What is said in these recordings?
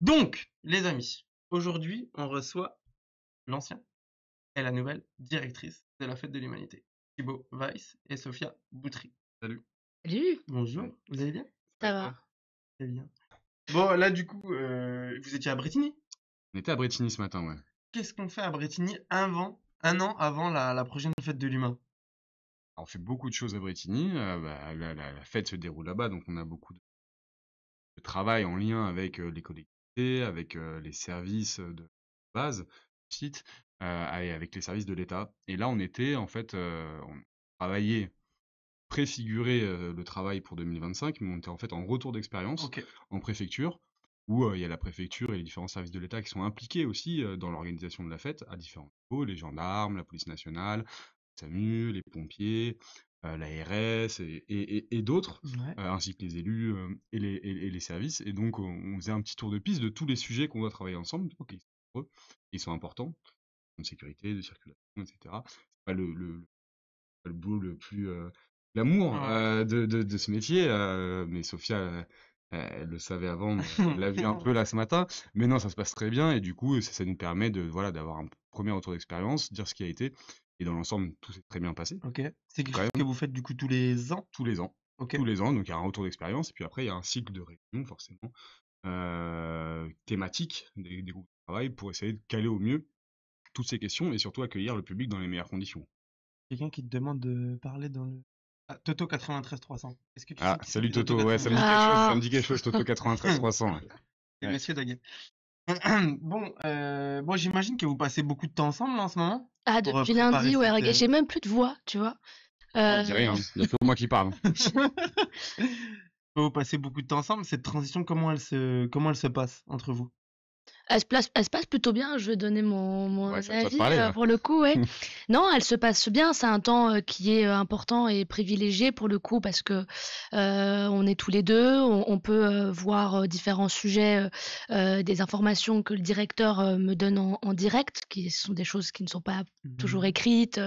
Donc, les amis, aujourd'hui, on reçoit l'ancien et la nouvelle directrice de la Fête de l'Humanité, Thibaut Weiss et Sophia Boutry. Salut. Salut. Bonjour, vous allez bien Ça va. Très bien. Bon, là, du coup, euh, vous étiez à Bretigny On était à Bretigny ce matin, ouais. Qu'est-ce qu'on fait à Bretigny un an avant la, prochaine Fête de l'Humain on fait beaucoup de choses à Bretigny. Euh, bah, la, fête se déroule là-bas, donc on a beaucoup de, travail en lien avec euh, les collègues avec les services de base, site, avec les services de l'État. Et là, on était en fait, on travaillait, préfiguré le travail pour 2025, mais on était en fait en retour d'expérience en préfecture, où il y a la préfecture et les différents services de l'État qui sont impliqués aussi dans l'organisation de la fête à différents niveaux, les gendarmes, la police nationale, SAMU, les pompiers, euh, l'ARS et, et, et d'autres, euh, ainsi que les élus euh, et les, les, services. Et donc, on faisait un petit tour de piste de tous les sujets qu'on doit travailler ensemble. Ok, ils sont importants, de sécurité, de circulation, etc. C'est pas le, le, le, boulot le plus l'amour de, de, ce métier, mais Sophia. elle le savait avant, elle l'a vu un peu là ce matin, mais non, ça se passe très bien et du coup, ça, ça nous permet de voilà d'avoir un premier retour d'expérience, dire ce qui a été et dans l'ensemble, tout s'est très bien passé. Ok. C'est quelque chose que vous faites du coup tous les ans Tous les ans. Ok. Tous les ans, donc il y a un retour d'expérience, et puis après, il y a un cycle de réunions, forcément, euh, thématiques des, groupes de travail pour essayer de caler au mieux toutes ces questions et surtout accueillir le public dans les meilleures conditions. Quelqu'un qui te demande de parler dans le. Ah, Toto 93 300. Est-ce que tu ah, salut Toto, ouais, ça me, dit quelque chose, ça me dit quelque chose, Toto 93 300. Messieurs bon, euh, j'imagine que vous passez beaucoup de temps ensemble en ce moment. Ah, euh, depuis lundi, ouais, euh, j'ai même plus de voix, tu vois. Ah, euh... moi qui parle. vous passez beaucoup de temps ensemble, cette transition, comment elle se, comment elle se passe entre vous elle se, passe plutôt bien. Je vais donner mon, avis euh, hein. pour le coup. non, elle se passe bien. C'est un temps euh, qui est euh, important et privilégié pour le coup parce que on est tous les deux. On, peut voir différents sujets, des informations que le directeur me donne en, direct, qui sont des choses qui ne sont pas mmh. toujours écrites.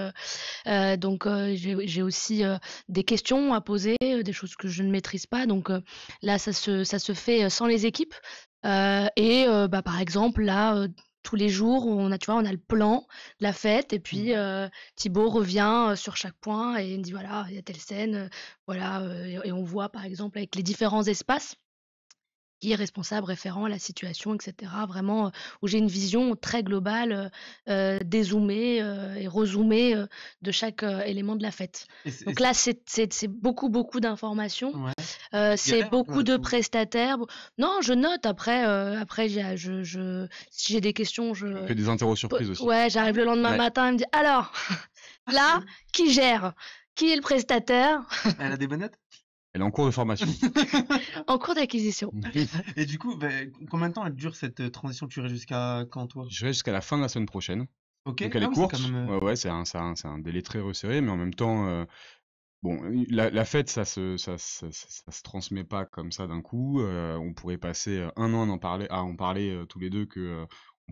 donc j'ai aussi des questions à poser, des choses que je ne maîtrise pas. Donc là, ça se, ça se fait sans les équipes. Euh, et euh, bah, par exemple, là, euh, tous les jours, on a, tu vois, le plan de la fête, et mmh. puis Thibaut revient sur chaque point et il me dit voilà, il y a telle scène, voilà, et, on voit par exemple avec les différents espaces qui est responsable, référent à la situation, etc. Vraiment, euh, où j'ai une vision très globale, euh, euh dézoomée euh, et rezoomée de chaque élément de la fête. Donc là, c'est beaucoup, beaucoup d'informations. c'est beaucoup de prestataires. Non, je note. Après, après je, si j'ai des questions, je... fais des interro surprises aussi. Ouais, j'arrive le lendemain matin, elle me dit, alors, là, qui gère qui est le prestataire Elle a des notes. Elle est en cours de formation. en cours d'acquisition. Et du coup, ben, combien de temps elle dure cette euh, transition Tu irais jusqu'à quand toi Je serai jusqu'à la fin de la semaine prochaine. Ok. Donc elle est courte. Ouais, c'est un, délai très resserré, mais en même temps, euh, bon, la, fête, ça se, se transmet pas comme ça d'un coup. Euh, on pourrait passer un an à en parler, à en parler tous les deux que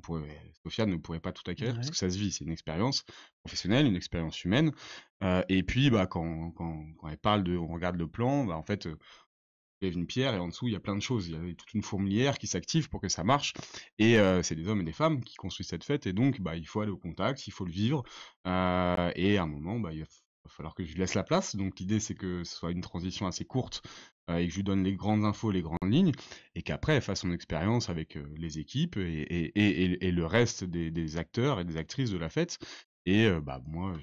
on ne pourrait pas tout acquérir parce que ça se vit, c'est une expérience professionnelle, une expérience humaine. et puis, bah, quand, elle parle de, on regarde le plan, bah, en fait, il y a une pierre et en dessous, il y a plein de choses. Il y a toute une fourmilière qui s'active pour que ça marche. Et c'est des hommes et des femmes qui construisent cette fête. Et donc, bah, il faut aller au contact, il faut le vivre. et à un moment, bah, il va falloir que je lui laisse la place. Donc l'idée, c'est que ce soit une transition assez courte euh, et que je lui donne les grandes infos, les grandes lignes, et qu'après elle fasse son expérience avec euh, les équipes et, le reste des, acteurs et des actrices de la fête. Et euh, bah moi,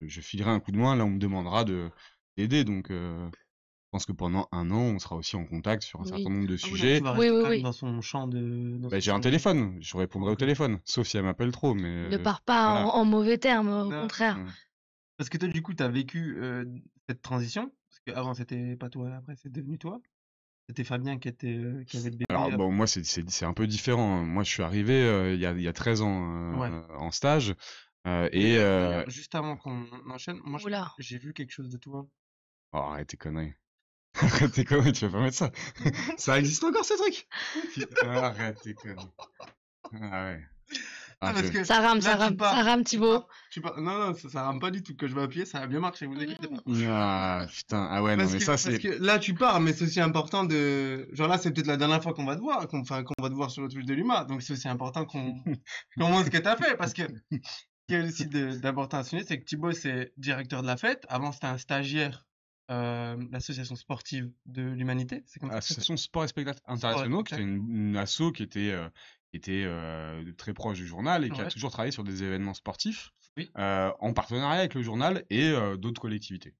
je, filerai un coup de main. Là, on me demandera de d'aider, donc. Je pense que pendant un an, on sera aussi en contact sur un certain nombre de ah, sujets. Oui, oui, oui, Dans son champ de. Bah, j'ai un téléphone, je répondrai au téléphone, sauf si elle m'appelle trop. Mais ne pars pas en, mauvais termes, au bah, contraire. Parce que toi, du coup, tu as vécu cette transition avant, c'était pas toi, après, c'est devenu toi. C'était Fabien qui, était, euh, qui avait Alors, bon, moi, c'est un peu différent. Hein. Moi, je suis arrivé euh, il, y a, il, y a, 13 ans euh, en stage. et, Juste avant qu'on enchaîne, moi, j'ai vu quelque chose de toi. Oh, arrête tes conneries. arrête tes conneries, tu vas pas mettre ça. ça existe encore, ce truc Arrête tes conneries. Ah ouais. Ah, ça rame, ça, rame pars, ça rame, Thibaut. Ah, non, non, ça, rame pas du tout. Que je vais appuyer, ça a bien marché, vous inquiétez pas. Ah, putain, ah ouais, non, mais ça, c'est. là, tu pars, mais c'est aussi important de. Genre là, c'est peut-être la dernière fois qu'on va te voir, qu'on va te voir sur le Twitch de Luma. Donc c'est aussi important qu'on qu'on montre ce que t'as fait. Parce que ce qui est aussi d'important à souligner, c'est que Thibaut, c'est directeur de la fête. Avant, c'était un stagiaire euh, l'association sportive de l'humanité. C'est comme Association sport et spectacle internationaux, qui est une, asso qui était, euh, était euh, très proche du journal et qui a toujours travaillé sur des événements sportifs en partenariat avec le journal et d'autres collectivités.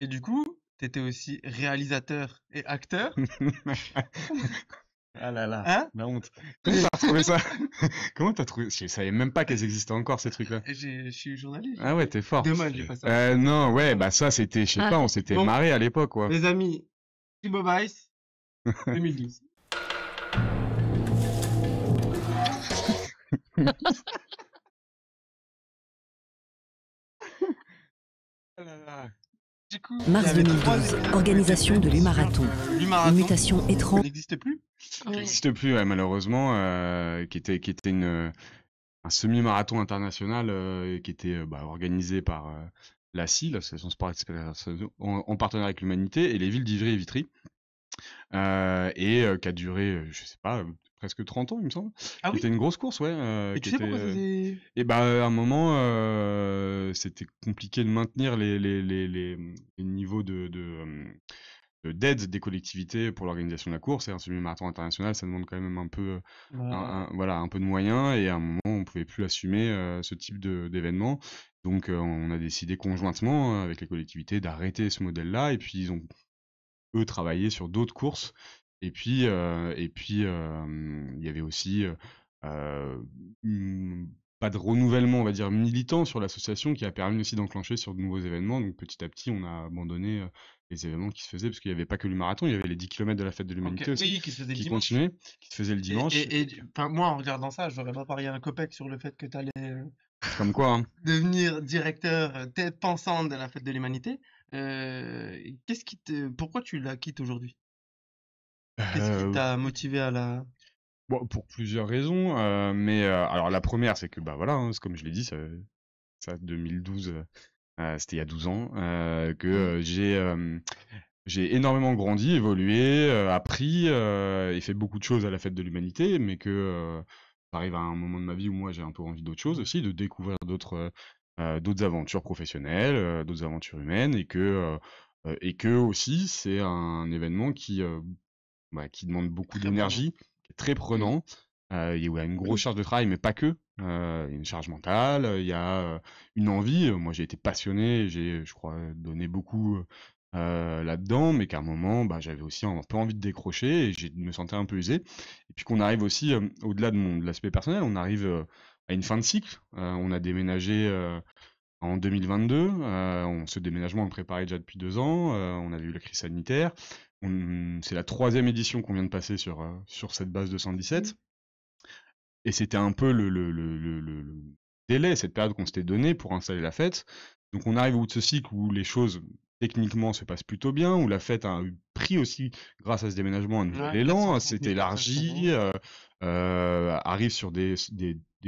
Et du coup, tu étais aussi réalisateur et acteur. Ah là là, hein honte. Comment t'as trouvé ça Comment t'as trouvé Je savais même pas qu'elles existaient encore ces trucs-là. Je suis journaliste. Ah ouais, t'es fort. Dommage, j'ai pas ça. Euh, non, ouais, bah ça c'était, je sais ah. pas, on s'était marré à l'époque, quoi. Les amis, Bob 2010. 2012. ah là là. Mars 2012, organisation de l'Emarathon. marathon Une mutation étrange. n'existe plus Il n'existe plus, malheureusement, euh, qui était, qui était euh, un semi-marathon international euh, qui était bah, organisé par euh, la CIL, l'Association Sport en, en partenariat avec l'Humanité, et les villes d'Ivry et Vitry. et qui a duré, je sais pas, presque 30 ans, il me semble. C'était ah une grosse course, ouais. Euh, et tu sais pourquoi euh, c'était Et bah, à un moment, euh, c'était compliqué de maintenir les, les, les, les niveaux de. d'aide des collectivités pour l'organisation de la course et un semi-marathon international ça demande quand même un peu voilà un peu de moyens et à un moment on pouvait plus assumer ce type d'événement donc on a décidé conjointement avec les collectivités d'arrêter ce modèle là et puis ils ont eux travaillé sur d'autres courses et puis, euh, et puis il y avait aussi mmh, pas de renouvellement, on va dire, militant sur l'association qui a permis aussi d'enclencher sur de nouveaux événements. Donc petit à petit, on a abandonné les événements qui se faisaient, parce qu'il n'y avait pas que le marathon, il y avait les 10 km de la fête de l'humanité aussi, qui, se qui qui se faisait le dimanche. Et, moi, en regardant ça, je n'aurais pas parié un copec sur le fait que tu allais quoi, hein. devenir directeur euh, tête pensante de la fête de l'humanité. qu'est-ce qui te... Pourquoi tu la quittes aujourd'hui Qu'est-ce qui euh, t'a motivé à la pour plusieurs raisons, euh, mais euh, alors la première, c'est que bah voilà, hein, comme je l'ai dit, ça, 2012, c'était il y a 12 ans, que mmh. j'ai j'ai énormément grandi, évolué, appris et fait beaucoup de choses à la fête de l'humanité, mais que arrive à un moment de ma vie où moi j'ai un peu envie d'autre chose aussi, de découvrir d'autres d'autres aventures professionnelles, d'autres aventures humaines, et que et que aussi c'est un événement qui bah, qui demande beaucoup d'énergie, très prenant. Euh, il y a une mmh grosse charge de travail, mais pas que. Euh, il y a une charge mentale, il y a euh, une envie. Moi, j'ai été passionné, j'ai, je crois, donné beaucoup là-dedans, mais qu'à un moment, bah, j'avais aussi un peu envie de décrocher et je me sentais un peu usé. Et puis qu'on arrive aussi, au-delà de, l'aspect personnel, on arrive à une fin de cycle. on a déménagé en 2022. on, ce déménagement, on le préparait déjà depuis deux ans. on avait eu la crise sanitaire c'est la troisième édition qu'on vient de passer sur, euh, sur cette base de 117, mmh. Et c'était un peu le, délai, cette période qu'on s'était donnée pour installer la fête. Donc on arrive au bout de ce cycle où les choses techniquement se passent plutôt bien, où la fête a pris aussi, grâce à ce déménagement, un nouvel élan, s'est élargi, euh, euh, arrive sur des,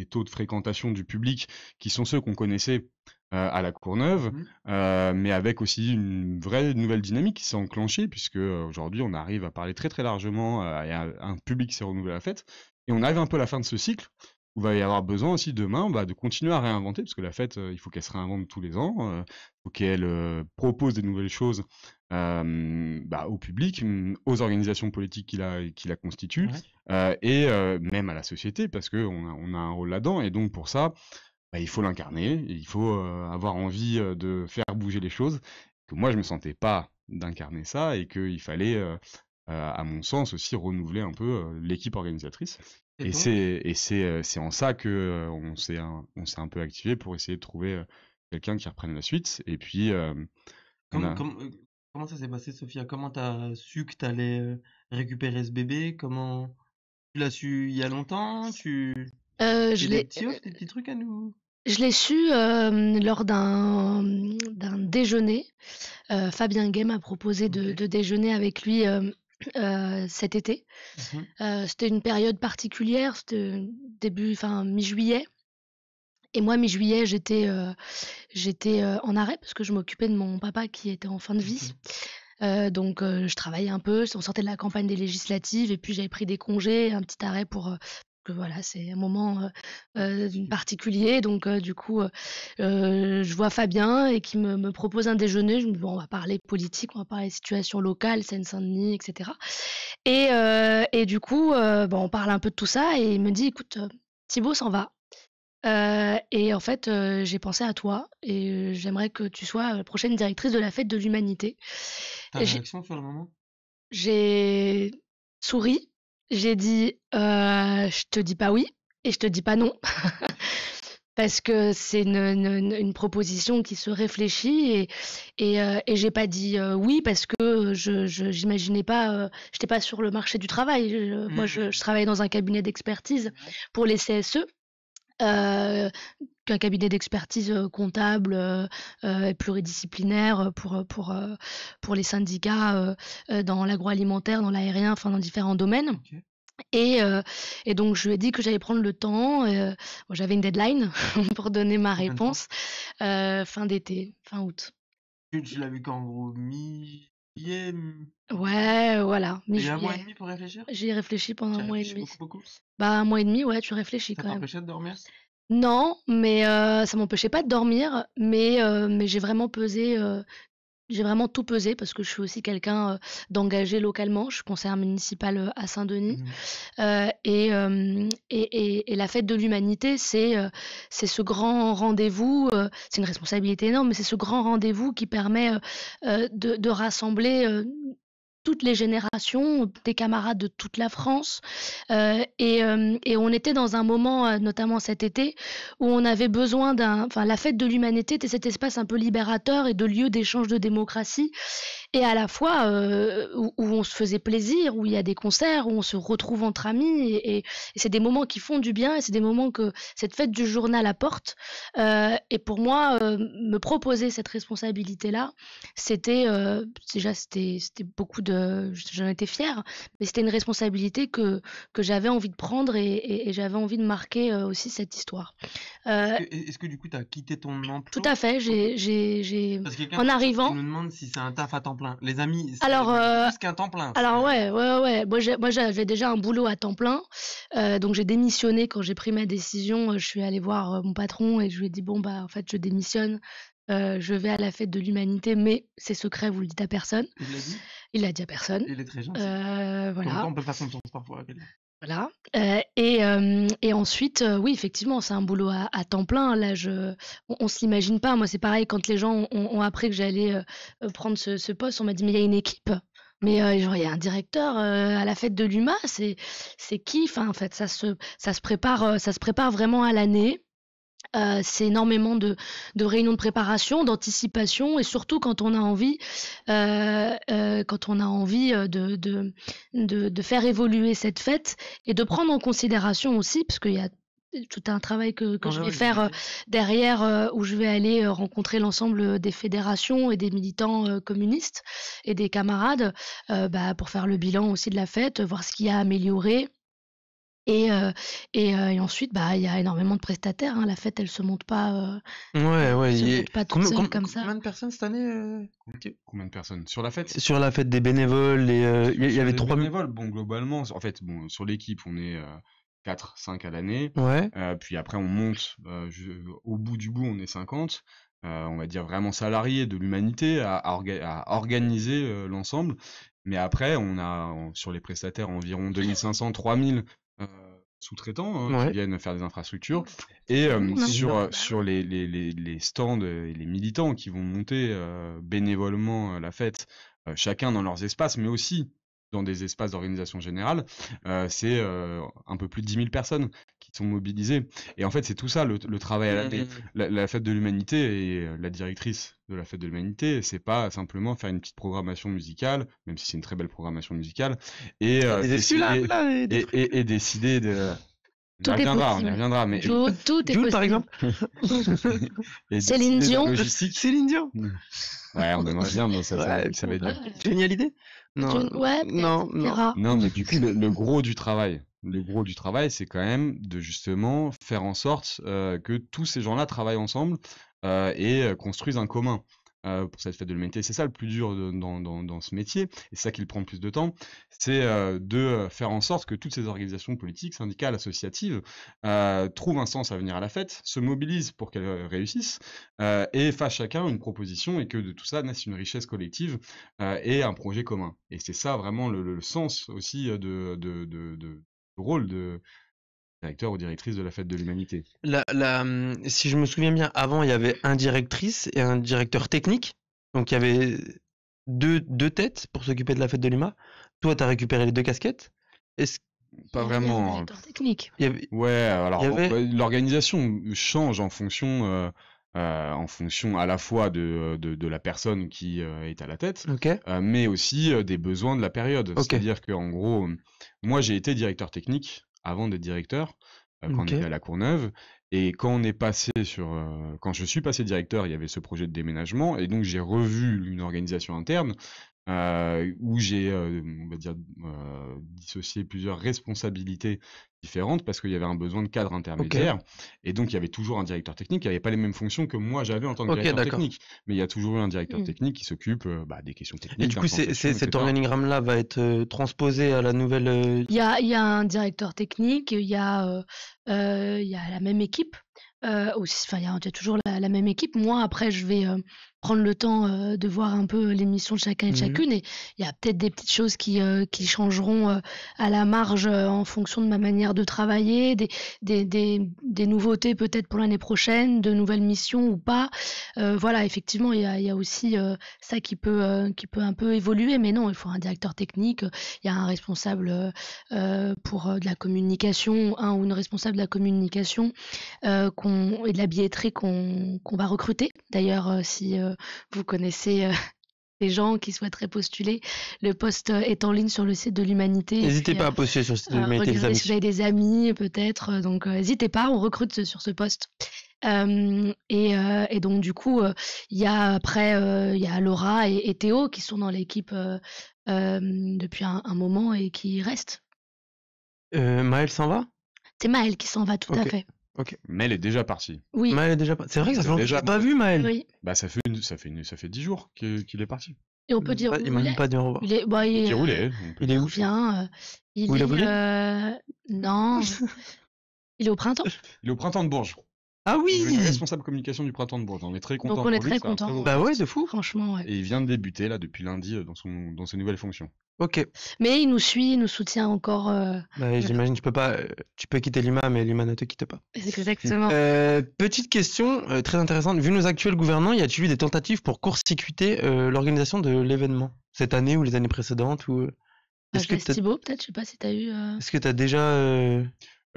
taux de fréquentation du public qui sont ceux qu'on connaissait euh, à la Courneuve, mmh. euh, mais avec aussi une vraie nouvelle dynamique qui s'est enclenchée, puisque euh, aujourd'hui on arrive à parler très très largement à, un public s'est renouvelé à la fête, et on arrive un peu à la fin de ce cycle, où va y avoir besoin aussi demain bah, de continuer à réinventer, parce que la fête, il faut qu'elle se réinvente tous les ans, il faut qu'elle propose des nouvelles choses bah, au public, mmh, aux organisations politiques qui la, constituent, et même à la société, parce qu'on a un rôle là-dedans, et donc pour ça... Bah, il faut l'incarner, il faut euh, avoir envie euh, de faire bouger les choses. Que moi, je me sentais pas d'incarner ça et qu'il fallait, euh, à mon sens, aussi renouveler un peu l'équipe organisatrice. Et c'est et c'est c'est en ça que on s'est un, on s'est un peu activé pour essayer de trouver quelqu'un qui reprenne la suite. Et puis comment, ça s'est passé, Sophia Comment tu as su que tu allais récupérer ce bébé Comment tu l'as su il y a longtemps Tu euh, je l'ai. des petits trucs à nous. Je l'ai su euh, lors d'un d'un déjeuner. Euh, Fabien Guay m'a proposé de, déjeuner avec lui euh, cet été. Mhm. c'était une période particulière, c'était début, fin mi-juillet. Et moi, mi-juillet, j'étais j'étais en arrêt parce que je m'occupais de mon papa qui était en fin de vie. Mhm. donc, je travaillais un peu. On sortait de la campagne des législatives et puis j'avais pris des congés, un petit arrêt pour que voilà, c'est un moment particulier. Donc, du coup, je vois Fabien et qui me, propose un déjeuner. Je me dis, bon, on va parler politique, on va parler situation locale, Seine-Saint-Denis, etc. Et, du coup, bon, on parle un peu de tout ça et il me dit, écoute, Thibaut s'en va. et en fait, j'ai pensé à toi et j'aimerais que tu sois la prochaine directrice de la fête de l'humanité. réaction sur le moment J'ai souri j'ai dit euh, je te dis pas oui et je te dis pas non. Parce que c'est une, proposition qui se réfléchit et, et, euh, j'ai pas dit euh, oui parce que je j'imaginais pas, j'étais pas sur le marché du travail. Moi, mmh. je, je, travaille dans un cabinet d'expertise pour les CSE qu'un cabinet d'expertise comptable euh, pluridisciplinaire pour, pour, pour les syndicats dans l'agroalimentaire, dans l'aérien, enfin dans différents domaines. Et, et, donc, je lui ai dit que j'allais prendre le temps. J'avais une deadline pour donner ma réponse fin d'été, fin août. Tu l'as vu qu'en gros, mi Ouais, voilà. un mois et demi pour réfléchir J'ai réfléchi pendant un mois et demi. Bah, un mois et demi, ouais, tu réfléchis quand même. de dormir Non, mais euh, ça m'empêchait pas de dormir, mais, euh, mais j'ai vraiment pesé euh, j'ai vraiment tout pesé parce que je suis aussi quelqu'un euh, d'engagé localement. Je suis conseillère municipale euh, à Saint-Denis. Mmh. Euh, et, et, la fête de l'humanité, c'est c'est ce grand rendez-vous. c'est une responsabilité énorme, mais c'est ce grand rendez-vous qui permet de, rassembler toutes les générations, des camarades de toute la France. Euh, euh, et, on était dans un moment, euh, notamment cet été, où on avait besoin d'un... Enfin, la fête de l'humanité était cet espace un peu libérateur et de lieu d'échange de démocratie et à la fois euh, où, on se faisait plaisir, où il y a des concerts, où on se retrouve entre amis, et, c'est des moments qui font du bien, et c'est des moments que cette fête du journal apporte. Euh, et pour moi, euh, me proposer cette responsabilité-là, c'était déjà c'était beaucoup de, j'en étais fière, mais c'était une responsabilité que que j'avais envie de prendre et, j'avais envie de marquer aussi cette histoire. Est-ce que, du coup, tu as quitté ton emploi Tout à fait. J'ai, en arrivant. Je me demande si c'est un taf à temps les amis, c'est plus euh, qu'un temps plein. Alors ouais, ouais, ouais. Moi, j'avais déjà un boulot à temps plein, euh, donc j'ai démissionné quand j'ai pris ma décision. Euh, je suis allée voir mon patron et je lui ai dit bon bah en fait je démissionne. je vais à la fête de l'humanité, mais c'est secret, vous le dites à personne. Il l'a dit. à personne. Il est très gentil. voilà. on peut faire confiance parfois. Voilà. Euh, euh, et, ensuite, euh, oui, effectivement, c'est un boulot à, temps plein. Là, je, on, s'imagine pas. Moi, c'est pareil, quand les gens ont, appris que j'allais prendre ce, poste, on m'a dit, mais il y a une équipe. Mais il y a un directeur à la fête de l'UMA, c'est qui enfin, En fait, ça se, ça se, prépare, ça se prépare vraiment à l'année. Euh, c'est énormément de, réunions de préparation, d'anticipation, et surtout quand on a envie, euh, euh, quand on a envie de, faire évoluer cette fête et de prendre en considération aussi, parce qu'il y a tout un travail que, je vais faire derrière, où je vais aller rencontrer l'ensemble des fédérations et des militants communistes et des camarades bah, pour faire le bilan aussi de la fête, voir ce qui y a à améliorer et, euh, euh, et, ensuite, bah, il y a énormément de prestataires. Hein. La fête, elle se monte pas. Euh, ouais, Se monte pas toute comme ça. Combien de personnes cette année Combien de personnes sur la fête Sur la fête des bénévoles. il y, avait trois bénévoles. Bon, globalement, en fait, bon, sur l'équipe, on est 4, 5 à l'année. Ouais. puis après, on monte. au bout du bout, on est 50. on va dire vraiment salariés de l'humanité à, à, organiser l'ensemble. Mais après, on a sur les prestataires environ 2500, 3000 euh, sous-traitants hein, qui viennent faire des infrastructures et euh, mmh, sur euh, sur les, stands et les militants qui vont monter bénévolement la fête chacun dans leurs espaces mais aussi dans des espaces d'organisation générale c'est un peu plus de 10 000 personnes sont mobilisés. Et en fait, c'est tout ça le, travail à mmh, mmh, mmh. La, fête de l'humanité et euh, la directrice de la fête de l'humanité, c'est pas simplement faire une petite programmation musicale, même si c'est une très belle programmation musicale, et, euh, décider, et, décider de on reviendra, on reviendra. Tout, tout est possible. par exemple. Céline Dion. Céline Dion. Ouais, on aimerait bien, mais ça, va être Génial idée. Non, ouais, non, non. mais du coup, le gros du travail, le gros du travail, c'est quand même de justement faire en sorte euh, que tous ces gens-là travaillent ensemble euh, et euh, construisent un commun. pour cette fête de l'humanité. C'est ça le plus dur dans, ce métier, et c'est ça qui le prend le plus de temps, c'est de faire en sorte que toutes ces organisations politiques, syndicales, associatives trouvent un sens à venir à la fête, se mobilisent pour qu'elles réussissent, et fassent chacun une proposition, et que de tout ça naisse une richesse collective et un projet commun. Et c'est ça vraiment le, sens aussi de, de, rôle de directeur ou directrice de la fête de l'humanité. La, la, hum, si je me souviens bien, avant il y avait un directrice et un directeur technique, donc il y avait deux, deux têtes pour s'occuper de la fête de l'UMA. Toi, tu as récupéré les deux casquettes. Est-ce pas vraiment. Il y Ouais, alors l'organisation change en fonction euh, euh, en fonction à la fois de, de, la personne qui euh, est à la tête, euh, mais aussi des besoins de la période. C'est-à-dire qu'en gros, moi j'ai été directeur technique avant d'être directeur quand on était à la Courneuve, et quand on est passé sur, quand je suis passé directeur, il y avait ce projet de déménagement, et donc j'ai revu une organisation interne. où j'ai, on va dire, dissocié plusieurs responsabilités différentes parce qu'il y avait un besoin de cadre intermédiaire. Et donc, il y avait toujours un directeur technique. Il n'y avait pas les mêmes fonctions que moi j'avais en tant que directeur technique. Mais il y a toujours eu un directeur hmm. technique qui s'occupe euh, bah, des questions techniques. Et du coup, cet organigramme-là va être euh, transposé à la nouvelle. Euh, il, y a, y, a un directeur technique, il y a, il y a la même équipe. aussi, enfin, il y a, toujours la, même équipe. Moi, après, je vais prendre le temps euh, de voir un peu les missions de chacun et de mhm. chacune. Et il y a peut-être des petites choses qui, euh, qui changeront euh, à la marge en fonction de ma manière de travailler, des, des, des, nouveautés peut-être pour l'année prochaine, de nouvelles missions ou pas. voilà, effectivement, il y a, y a aussi ça qui peut, qui peut un peu évoluer. Mais non, il faut un directeur technique, il y a un responsable pour de la communication, un ou une responsable de la communication et de la billetterie qu'on va recruter. D'ailleurs, si vous connaissez euh, les gens qui souhaiteraient postuler. Le poste euh, est en ligne sur le site de l'Humanité. N'hésitez pas euh, à postuler sur le site de l'Humanité. si vous avez des amis, peut-être. Donc, n'hésitez pas, on recrute sur ce poste. Et, donc, du coup, il y a après, il y a Laura et, Théo qui sont dans l'équipe depuis un, moment et qui restent. Maël s'en va C'est Maëlle qui s'en va, tout à fait. Ok. Maël est déjà parti. Oui. Maël est déjà parti. C'est vrai que ça fait longtemps que je pas vu, Maël. Oui. Bah, ça fait, ça, fait ça fait 10 jours qu'il est parti. Et on peut dire. Il m'a même pas dit au revoir. Il est, bah, il, il est euh, Il est où Il, est. Euh, euh... Non. il est au printemps. Il est au printemps de Bourges. Ah oui il est Responsable communication du printemps de Bourges. On est très content. Donc on est très content. Bah ouais, de fou. Franchement, Et il vient de débuter là depuis lundi euh, dans, son, dans ses nouvelles fonctions. Ok. Mais il nous suit, il nous soutient encore. Euh, bah, euh, J'imagine, tu peux pas, tu peux quitter Lima, mais Lima ne te quitte pas. Exactement. petite question très intéressante. Vu nos actuels gouvernants, y a-t-il eu des tentatives pour court-circuiter l'organisation de l'événement cette année ou les années précédentes ou bah, est-ce que peut-être, eu. ce que tu as déjà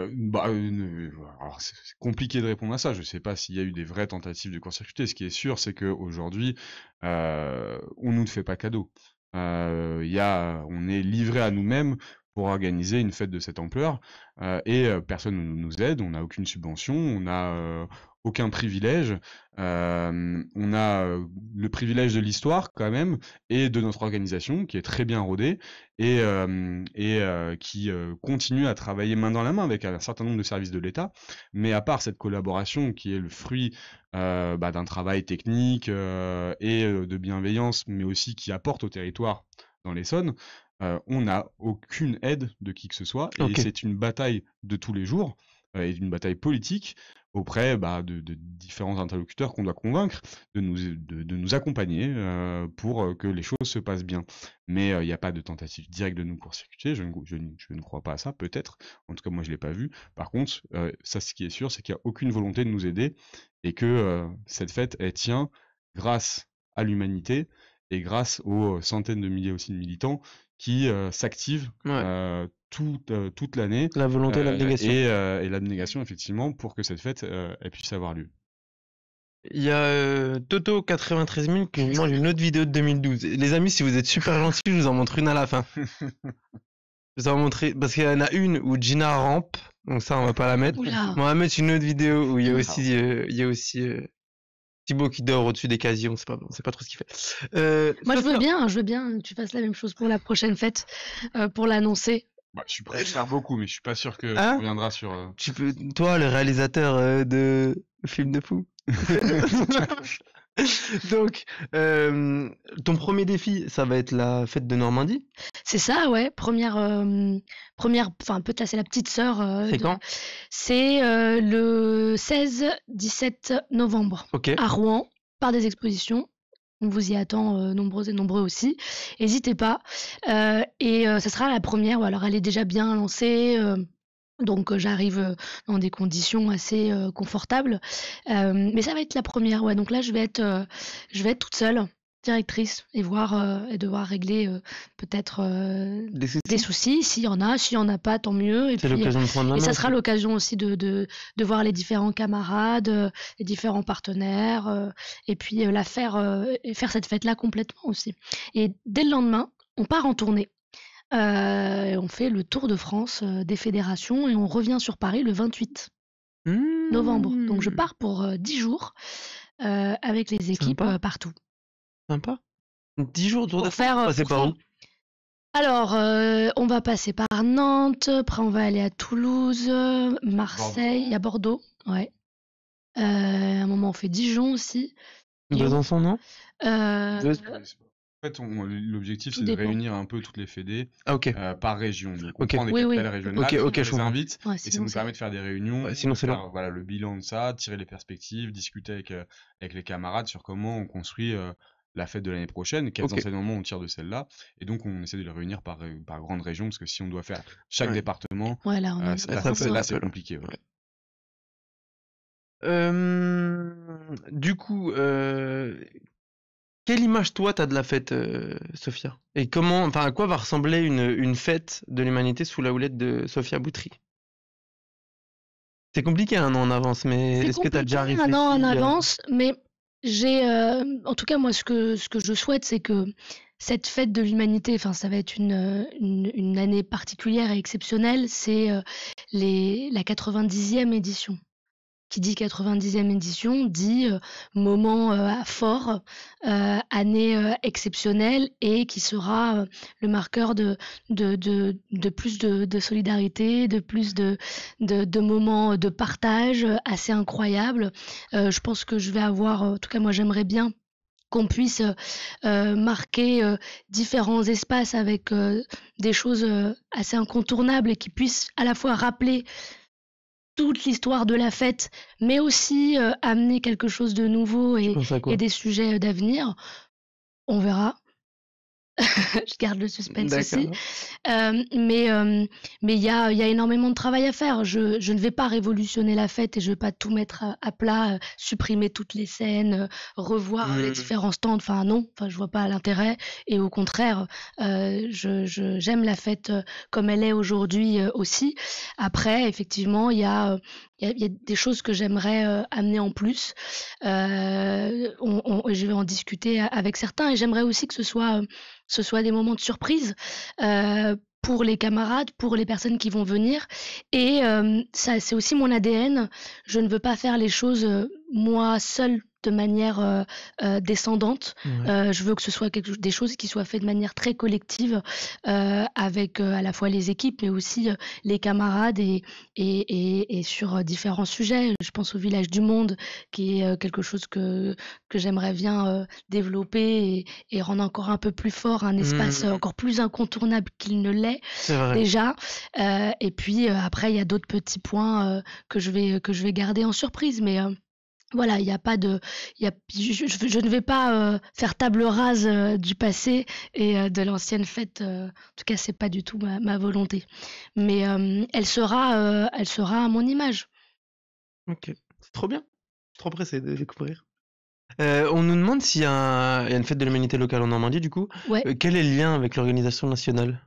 euh, bah, euh, euh, c'est compliqué de répondre à ça. Je ne sais pas s'il y a eu des vraies tentatives de court Ce qui est sûr, c'est qu'aujourd'hui, euh, on ne fait pas cadeau. Euh, y on est livré à nous-mêmes pour organiser une fête de cette ampleur euh, et euh, personne ne nous aide, on n'a aucune subvention, on n'a euh, aucun privilège, on a le privilège de l'histoire quand même et de notre organisation qui est très bien rodée et, et qui continue à travailler main dans la main avec un certain nombre de services de l'État. Mais à part cette collaboration qui est le fruit bah, d'un travail technique et de bienveillance, mais aussi qui apporte au territoire dans l'Essonne, euh, on n'a aucune aide de qui que ce soit. Et c'est une bataille de tous les jours euh, et une bataille politique auprès bah, de, différents interlocuteurs qu'on doit convaincre de nous, de, nous accompagner euh, pour que les choses se passent bien. Mais il n'y a pas de tentative directe de nous court-circuiter, je, ne crois pas à ça, peut-être, en tout cas moi je ne l'ai pas vu. Par contre, ça ce qui est sûr, c'est qu'il n'y a aucune volonté de nous aider et que cette fête, elle tient grâce à l'humanité et grâce aux centaines de milliers aussi de militants qui euh, s'active euh, toute, euh, toute l'année. La volonté et l'abnégation. Et, l'abnégation, effectivement, pour que cette fête elle puisse avoir lieu. Il y a Toto93000 qui nous montre une autre vidéo de 2012. Les amis, si vous êtes super gentils, je vous en montre une à la fin. je vous en montre parce qu'il y en a une où Gina rampe, donc ça on va pas la mettre. On va mettre une autre vidéo où il y a aussi, il y a aussi Thibaut qui dort au-dessus des casillons, c'est pas sait c'est pas trop ce qu'il fait. Euh, Moi, je veux bien, hein, je veux bien que tu fasses la même chose pour la prochaine fête, euh, pour l'annoncer. Bah, je suis prêt à faire beaucoup, mais je suis pas sûr que hein tu reviendras sur. Euh, tu peux, toi, le réalisateur de film de fou. Donc, euh, ton premier défi, ça va être la fête de Normandie C'est ça, ouais. Première, euh, première, enfin peut-être c'est la petite sœur. Euh, c'est quand C'est le 16-17 novembre à Rouen par des expositions. On vous y attend nombreux et nombreux aussi. N'hésitez pas. et ça sera la première. Ou alors elle est déjà bien lancée. Donc j'arrive dans des conditions assez confortables, mais ça va être la première. Ouais, donc là je vais être, je vais être toute seule directrice et voir et devoir régler peut-être des soucis, s'il y en a, s'il y en a pas, tant mieux. Et, puis, de et ça sera l'occasion aussi de, voir les différents camarades, les différents partenaires, et puis la faire faire cette fête là complètement aussi. Et dès le lendemain, on part en tournée. Euh, on fait le Tour de France euh, des fédérations et on revient sur Paris le 28 novembre. Donc je mmh. pars pour 10 euh, jours avec les équipes partout. Sympa. 10 jours de Tour de France, c'est pas où alors, on va passer par Nantes, après on va aller à Toulouse, Marseille, à Bordeaux, ouais. à un moment on fait Dijon aussi. Besançon, non euh, fait, l'objectif, c'est de réunir un peu toutes les fédés ah, euh, par région. Donc, on prend des les invite, et ça nous permet de faire des réunions, sinon faire voilà, le bilan de ça, tirer les perspectives, discuter avec, euh, avec les camarades sur comment on construit euh, la fête de l'année prochaine, quels enseignements on tire de celle-là, et donc on essaie de les réunir par, par grande région, parce que si on doit faire chaque département, là c'est compliqué. du coup, quelle image toi as de la fête, euh, Sophia Et comment, enfin, à quoi va ressembler une, une fête de l'humanité sous la houlette de Sophia Boutry C'est compliqué un hein, an en avance, mais est-ce que as déjà réfléchi Un an en euh avance, mais j'ai, euh, en tout cas moi, ce que ce que je souhaite, c'est que cette fête de l'humanité, enfin, ça va être une, une, année particulière et exceptionnelle. C'est la 90e édition qui dit 90e édition dit euh, moment euh, fort, euh, année exceptionnelle et qui sera le marqueur de, de, de, plus de, solidarité, de plus de, de, moments de partage assez incroyables. je pense que je vais avoir, en tout cas moi j'aimerais bien qu'on puisse marquer différents espaces avec des choses assez incontournables et qui puissent à la fois rappeler toute l'histoire de la fête, mais aussi euh, amener quelque chose de nouveau et, et des sujets euh, d'avenir. On verra. je garde le suspense aussi. Euh, mais euh, mais il y a, y a énormément de travail à faire. Je, je ne vais pas révolutionner la fête et je ne vais pas tout mettre à, plat, euh, supprimer toutes les scènes, revoir les hmm. différents stands. Enfin non, enfin je vois pas l'intérêt. Et au contraire, je j'aime la fête comme elle est aujourd'hui aussi. Après, effectivement, il y a il y, a des choses que j'aimerais euh, amener en plus. Euh, je vais en discuter avec certains et j'aimerais aussi que ce soit, euh, ce soit des moments de surprise pour les camarades, pour les personnes qui vont venir. Et ça, c'est aussi mon ADN. Je ne veux pas faire les choses moi seule de manière euh, euh, descendante. Euh, je veux que ce soit quelque, des choses qui soient faites de manière très collective avec à la fois les équipes, mais aussi les camarades et, et, et, sur différents sujets. Je pense au Village du Monde, qui est quelque chose que, que j'aimerais bien développer et, rendre encore un peu plus fort, un mmh. espace encore plus incontournable qu'il ne l'est déjà. et puis après, il y a d'autres petits points que, je vais, que je vais garder en surprise, mais voilà, il n'y a pas de, je, ne vais pas euh, faire table rase euh, du passé et euh, de l'ancienne fête. en tout cas, c'est pas du tout ma, volonté. Mais elle sera, elle sera à mon image. Ok, c'est trop bien. Trop pressé de découvrir. on nous demande s'il y, a une fête de l'humanité locale en Normandie, du coup. quel est le lien avec l'organisation nationale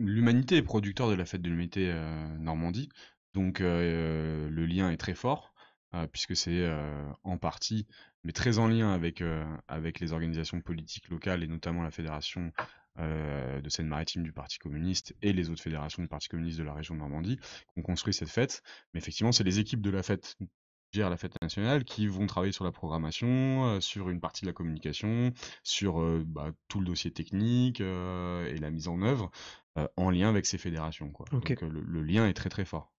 L'humanité est producteur de la fête de l'humanité Normandie, donc le lien est très fort. Euh, puisque c'est euh, en partie, mais très en lien avec, euh, avec les organisations politiques locales et notamment la fédération de Seine-Maritime du Parti communiste et les autres fédérations du Parti communiste de la région de Normandie qu'on construit cette fête. Mais effectivement, c'est les équipes de la fête gère la fête nationale qui vont travailler sur la programmation, sur une partie de la communication, sur bah, tout le dossier technique et la mise en œuvre en lien avec ces fédérations. Donc le lien est très très fort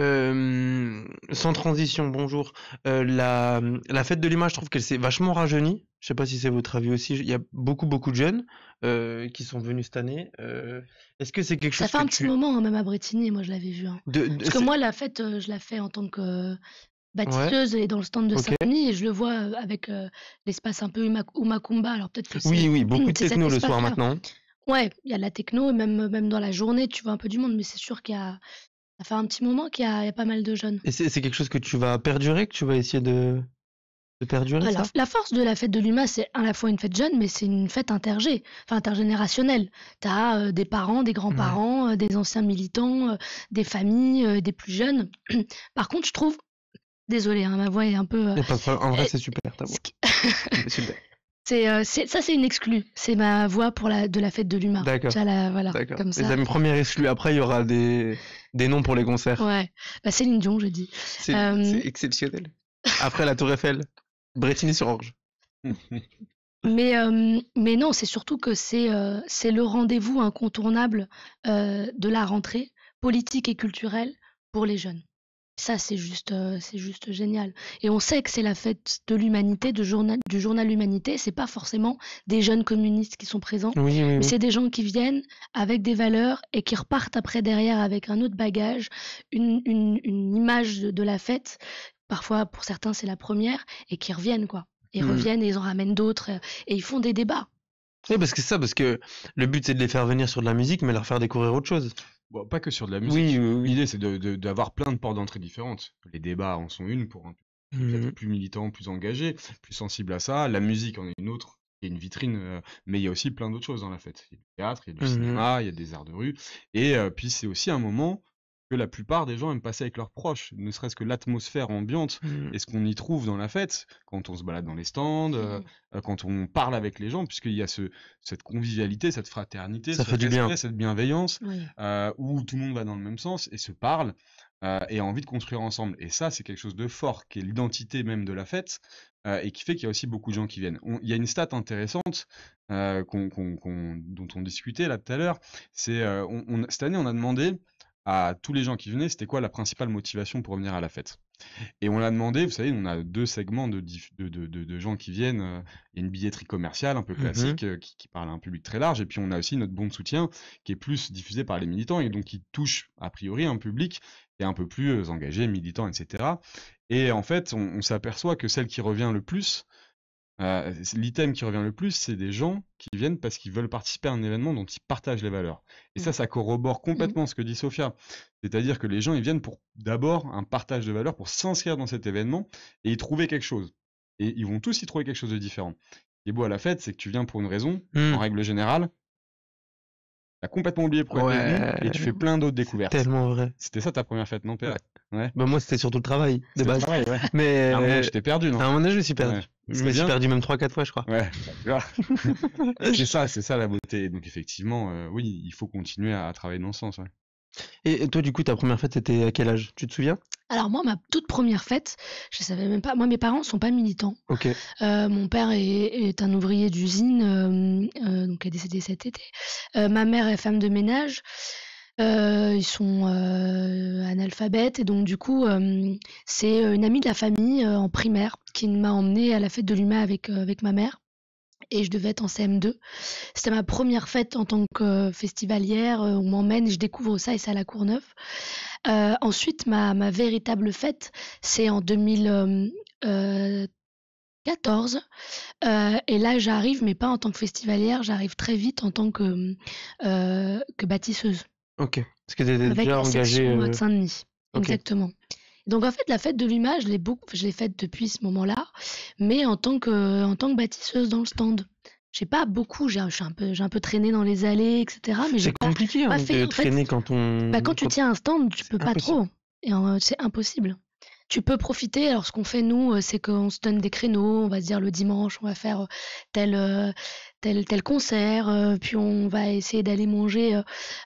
sans transition, bonjour. la, fête de l'image, je trouve qu'elle s'est vachement rajeunie. Je sais pas si c'est votre avis aussi. Il y a beaucoup, beaucoup de jeunes qui sont venus cette année. Est-ce que c'est quelque chose chose Ça fait un petit moment, hein, même à Bretigny, moi je l'avais vu. Hein. Parce que moi, la fête, je la fais en tant que bâtisseuse et dans le stand de okay. Saint-Denis et je le vois avec l'espace un peu Umakumba. Alors peut-être Oui, oui, beaucoup de techno le soir maintenant. Ouais, il y a de la techno et même, même dans la journée, tu vois un peu du monde, mais c'est sûr qu'il y a ça fait un petit moment qu'il y, a pas mal de jeunes. Et c'est quelque chose que tu vas perdurer, que tu vas essayer de, perdurer, la, la force de la fête de l'UMA, c'est à la fois une fête jeune, mais c'est une fête enfin intergénérationnelle. Tu as euh, des parents, des grands-parents, euh, des anciens militants, euh, des familles, des plus jeunes. Par contre, je trouve, désolé, hein, ma voix est un peu. En vrai, c'est super, ta voix. C'est ça, c'est une exclue. C'est ma voix pour la, de la fête de l'UMA. D'accord. la- voilà, la première exclue. Après, il y aura des, des noms pour les concerts. Ouais. Bah, Céline Dion, je dis. Euh, c'est exceptionnel. Après la Tour Eiffel, Bretigny-sur-Orge. mais, euh, mais non, c'est surtout que c'est euh, le rendez-vous incontournable de la rentrée politique et culturelle pour les jeunes. Ça, c'est juste, euh, juste génial. Et on sait que c'est la fête de l'humanité, du journal, du journal Humanité. C'est pas forcément des jeunes communistes qui sont présents, mais c'est des gens qui viennent avec des valeurs et qui repartent après derrière avec un autre bagage, une, image de, la fête. Parfois, pour certains, c'est la première et qui reviennent quoi. Ils hmm. reviennent et ils en ramènent d'autres et, ils font des débats. Oui, parce que c'est ça, parce que le but c'est de les faire venir sur de la musique, mais leur faire découvrir autre chose pas que sur de la musique. Oui, L'idée, c'est d'avoir de, d'avoir plein de portes d'entrée différentes. Les débats en sont une pour un mmh plus militant, plus engagé, plus sensible à ça. La musique en est une autre. Il y une vitrine, euh, mais il y a aussi plein d'autres choses dans la fête. Il y a du théâtre, il y a du mmh cinéma, il y a des arts de rue. Et euh, puis, c'est aussi un moment que la plupart des gens aiment passer avec leurs proches, ne serait-ce que l'atmosphère ambiante mm. et ce qu'on y trouve dans la fête, quand on se balade dans les stands, euh, mm. euh, quand on parle avec les gens, puisqu'il y a ce, cette convivialité, cette fraternité, cette bienveillance, euh, où tout le monde va dans le même sens et se parle. et a envie de construire ensemble. Et ça, c'est quelque chose de fort, qui est l'identité même de la fête, et qui fait qu'il y a aussi beaucoup de gens qui viennent. Il y a une stat intéressante dont on discutait là tout à l'heure, c'est cette année, on a demandé à tous les gens qui venaient, c'était quoi la principale motivation pour venir à la fête. Et on l'a demandé, vous savez, on a deux segments de, gens qui viennent, euh, une billetterie commerciale un peu mm-hmm. classique euh, qui, parle à un public très large, et puis on a aussi notre bon de soutien qui est plus diffusé par les militants et donc qui touche a priori un public qui est un peu plus euh, engagé, militant, etc. Et en fait, on s'aperçoit que celle qui revient le plus, euh, l'item qui revient le plus, c'est des gens qui viennent parce qu'ils veulent participer à un événement dont ils partagent les valeurs. Et mmh. ça, ça corrobore mmh. complètement ce que dit Sophia. C'est-à-dire que les gens, ils viennent pour d'abord un partage de valeurs, pour s'inscrire dans cet événement et y trouver quelque chose. Et ils vont tous y trouver quelque chose de différent. Et beau à la fête, c'est que tu viens pour une raison, en mmh. règle générale, complètement oublié le premier et tu fais plein d'autres découvertes. Tellement vrai. C'était ça ta première fête, non, Père ouais. Bah moi c'était surtout le travail de base. Mais j'étais perdu, À un moment euh, je me suis perdu. Je me suis perdu même 3-4 fois, je crois. Ouais. c'est ça, c'est ça la beauté. Donc effectivement, euh, oui, il faut continuer à, travailler dans ce sens. Et toi, du coup, ta première fête, c'était à quel âge Tu te souviens alors moi, ma toute première fête, je savais même pas. Moi, mes parents sont pas militants. Euh, mon père est, un ouvrier d'usine, euh, euh, donc il est décédé cet été. ma mère est femme de ménage. ils sont analphabètes et donc du coup, c'est une amie de la famille en primaire qui m'a emmenée à la fête de l'humain avec avec ma mère et je devais être en CM2. C'était ma première fête en tant que euh, festivalière. Euh, on m'emmène, je découvre ça et ça à la Courneuve. Euh, ensuite, ma, véritable fête, c'est en 2014. et là, j'arrive, mais pas en tant que festivalière, j'arrive très vite en tant que, que bâtisseuse. Ok. Parce que tu étais déjà engagée Avec Saint-Denis. Exactement. Donc en fait, la fête de l'image, je l'ai faite depuis ce moment-là, mais en tant, que, en tant que bâtisseuse dans le stand. J'ai pas beaucoup, j'ai un, peu, j'ai un peu traîné dans les allées, etc. C'est compliqué pas, hein, fait, traîner quand on. Bah, quand tu tiens un stand, tu peux pas trop. Et c'est impossible tu peux profiter. Alors, ce qu'on fait, nous, euh, c'est qu'on se donne des créneaux. On va se dire le dimanche, on va faire euh, tel, euh, tel, tel concert. Puis, on va essayer d'aller manger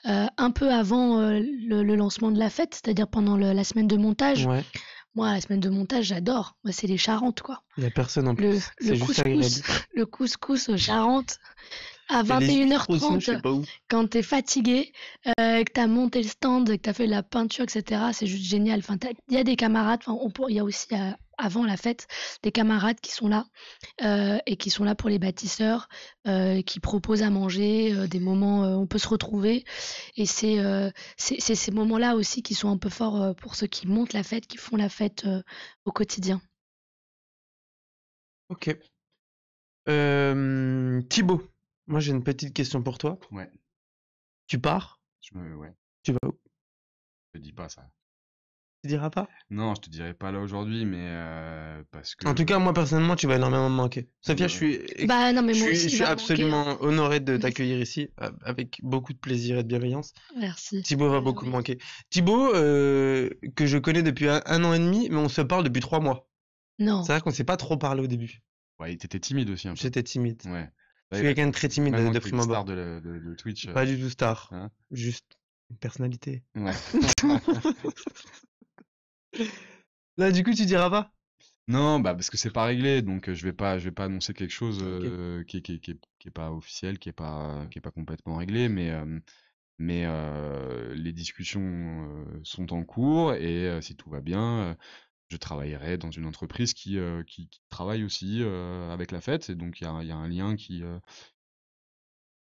un peu avant le, lancement de la fête, c'est-à-dire pendant la semaine de montage. Moi, la semaine de montage, j'adore. Moi, c'est les Charentes, quoi. Il a personne en plus. Le, couscous, le couscous aux Charentes à 21h30, quand t'es fatigué, euh, que t'as monté le stand, que t'as fait la peinture, etc. C'est juste génial. Enfin, il y a des camarades. Enfin, il y a aussi euh, avant la fête des camarades qui sont là euh, et qui sont là pour les bâtisseurs, euh, qui proposent à manger, des moments où on peut se retrouver. Et c'est c'est ces moments-là aussi qui sont un peu forts pour ceux qui montent la fête, qui font la fête au quotidien. Ok. Thibaut. Moi, j'ai une petite question pour toi. Ouais. Tu pars Ouais. Tu vas où Je te dis pas ça. Tu diras pas Non, je te dirai pas là aujourd'hui, mais euh, parce que. En tout cas, moi personnellement, tu vas énormément me manquer. Sophia, je suis. Bah non, mais moi aussi, je suis absolument honoré de t'accueillir ici, avec beaucoup de plaisir et de bienveillance. Merci. Thibaut va beaucoup me manquer. Thibaut, euh, que je connais depuis un, an et demi, mais on se parle depuis trois mois. Non. C'est vrai qu'on s'est pas trop parlé au début. Ouais, t'étais timide aussi J'étais timide. Ouais. Je suis quelqu'un de très timide de, de De, de, de, Twitch. Euh. Pas du tout star. Hein? Juste une personnalité. Ouais. Là, du coup, tu diras pas Non, bah parce que c'est pas réglé, donc euh, je vais pas, je vais pas annoncer quelque chose euh, qui, qui, est pas officiel, qui est pas, qui est pas complètement réglé, mais. mais les discussions sont en cours et si tout va bien, je travaillerai dans une entreprise qui, euh, qui, travaille aussi euh, avec la fête. Et donc, il y, a, un lien euh, qui,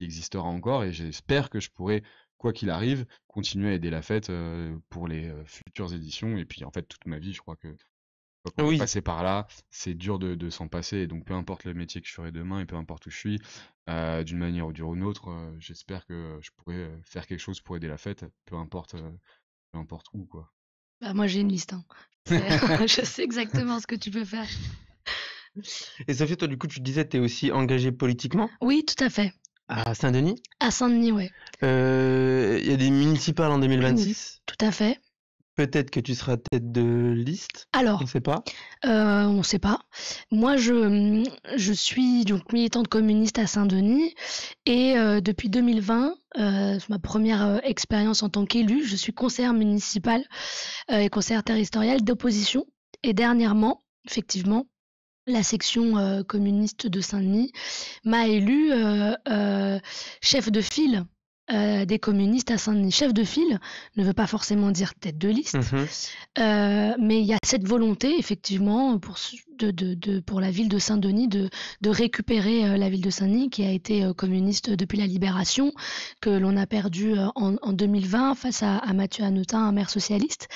existera encore. Et j'espère que je pourrai, quoi qu'il arrive, continuer à aider la fête pour les futures éditions. Et puis, en fait, toute ma vie, je crois que oui. passer par là, c'est dur de, s'en passer. Et donc, peu importe le métier que je ferai demain et peu importe où je suis, d'une manière ou d'une autre, j'espère que je pourrai faire quelque chose pour aider la fête, peu importe, peu importe où, quoi. Bah, moi, j'ai une liste. Hein. Je sais exactement ce que tu peux faire. Et Sophie, toi, du coup, tu disais, tu es aussi engagée politiquement Oui, tout à fait. à Saint-Denis. À Saint-Denis, ouais. Euh, il y a des municipales en 2026. Tout à fait. Peut-être que tu seras tête de liste. Alors, on ne sait pas. Euh, on ne sait pas. Moi, je, je suis donc militante communiste à Saint-Denis et euh, depuis 2020, euh, ma première euh, expérience en tant qu'élue, je suis conseillère municipale et conseillère territoriale d'opposition. Et dernièrement, effectivement, la section communiste de Saint-Denis m'a élue chef de file euh, des communistes à Saint-Denis. Chef de file ne veut pas forcément dire tête de liste, mhm. euh, mais il y a cette volonté, effectivement, pour, la ville de Saint-Denis de, récupérer euh, la ville de Saint-Denis qui a été communiste depuis la libération, que l'on a perdue en, 2020 face à, Mathieu Hanotin, un maire socialiste.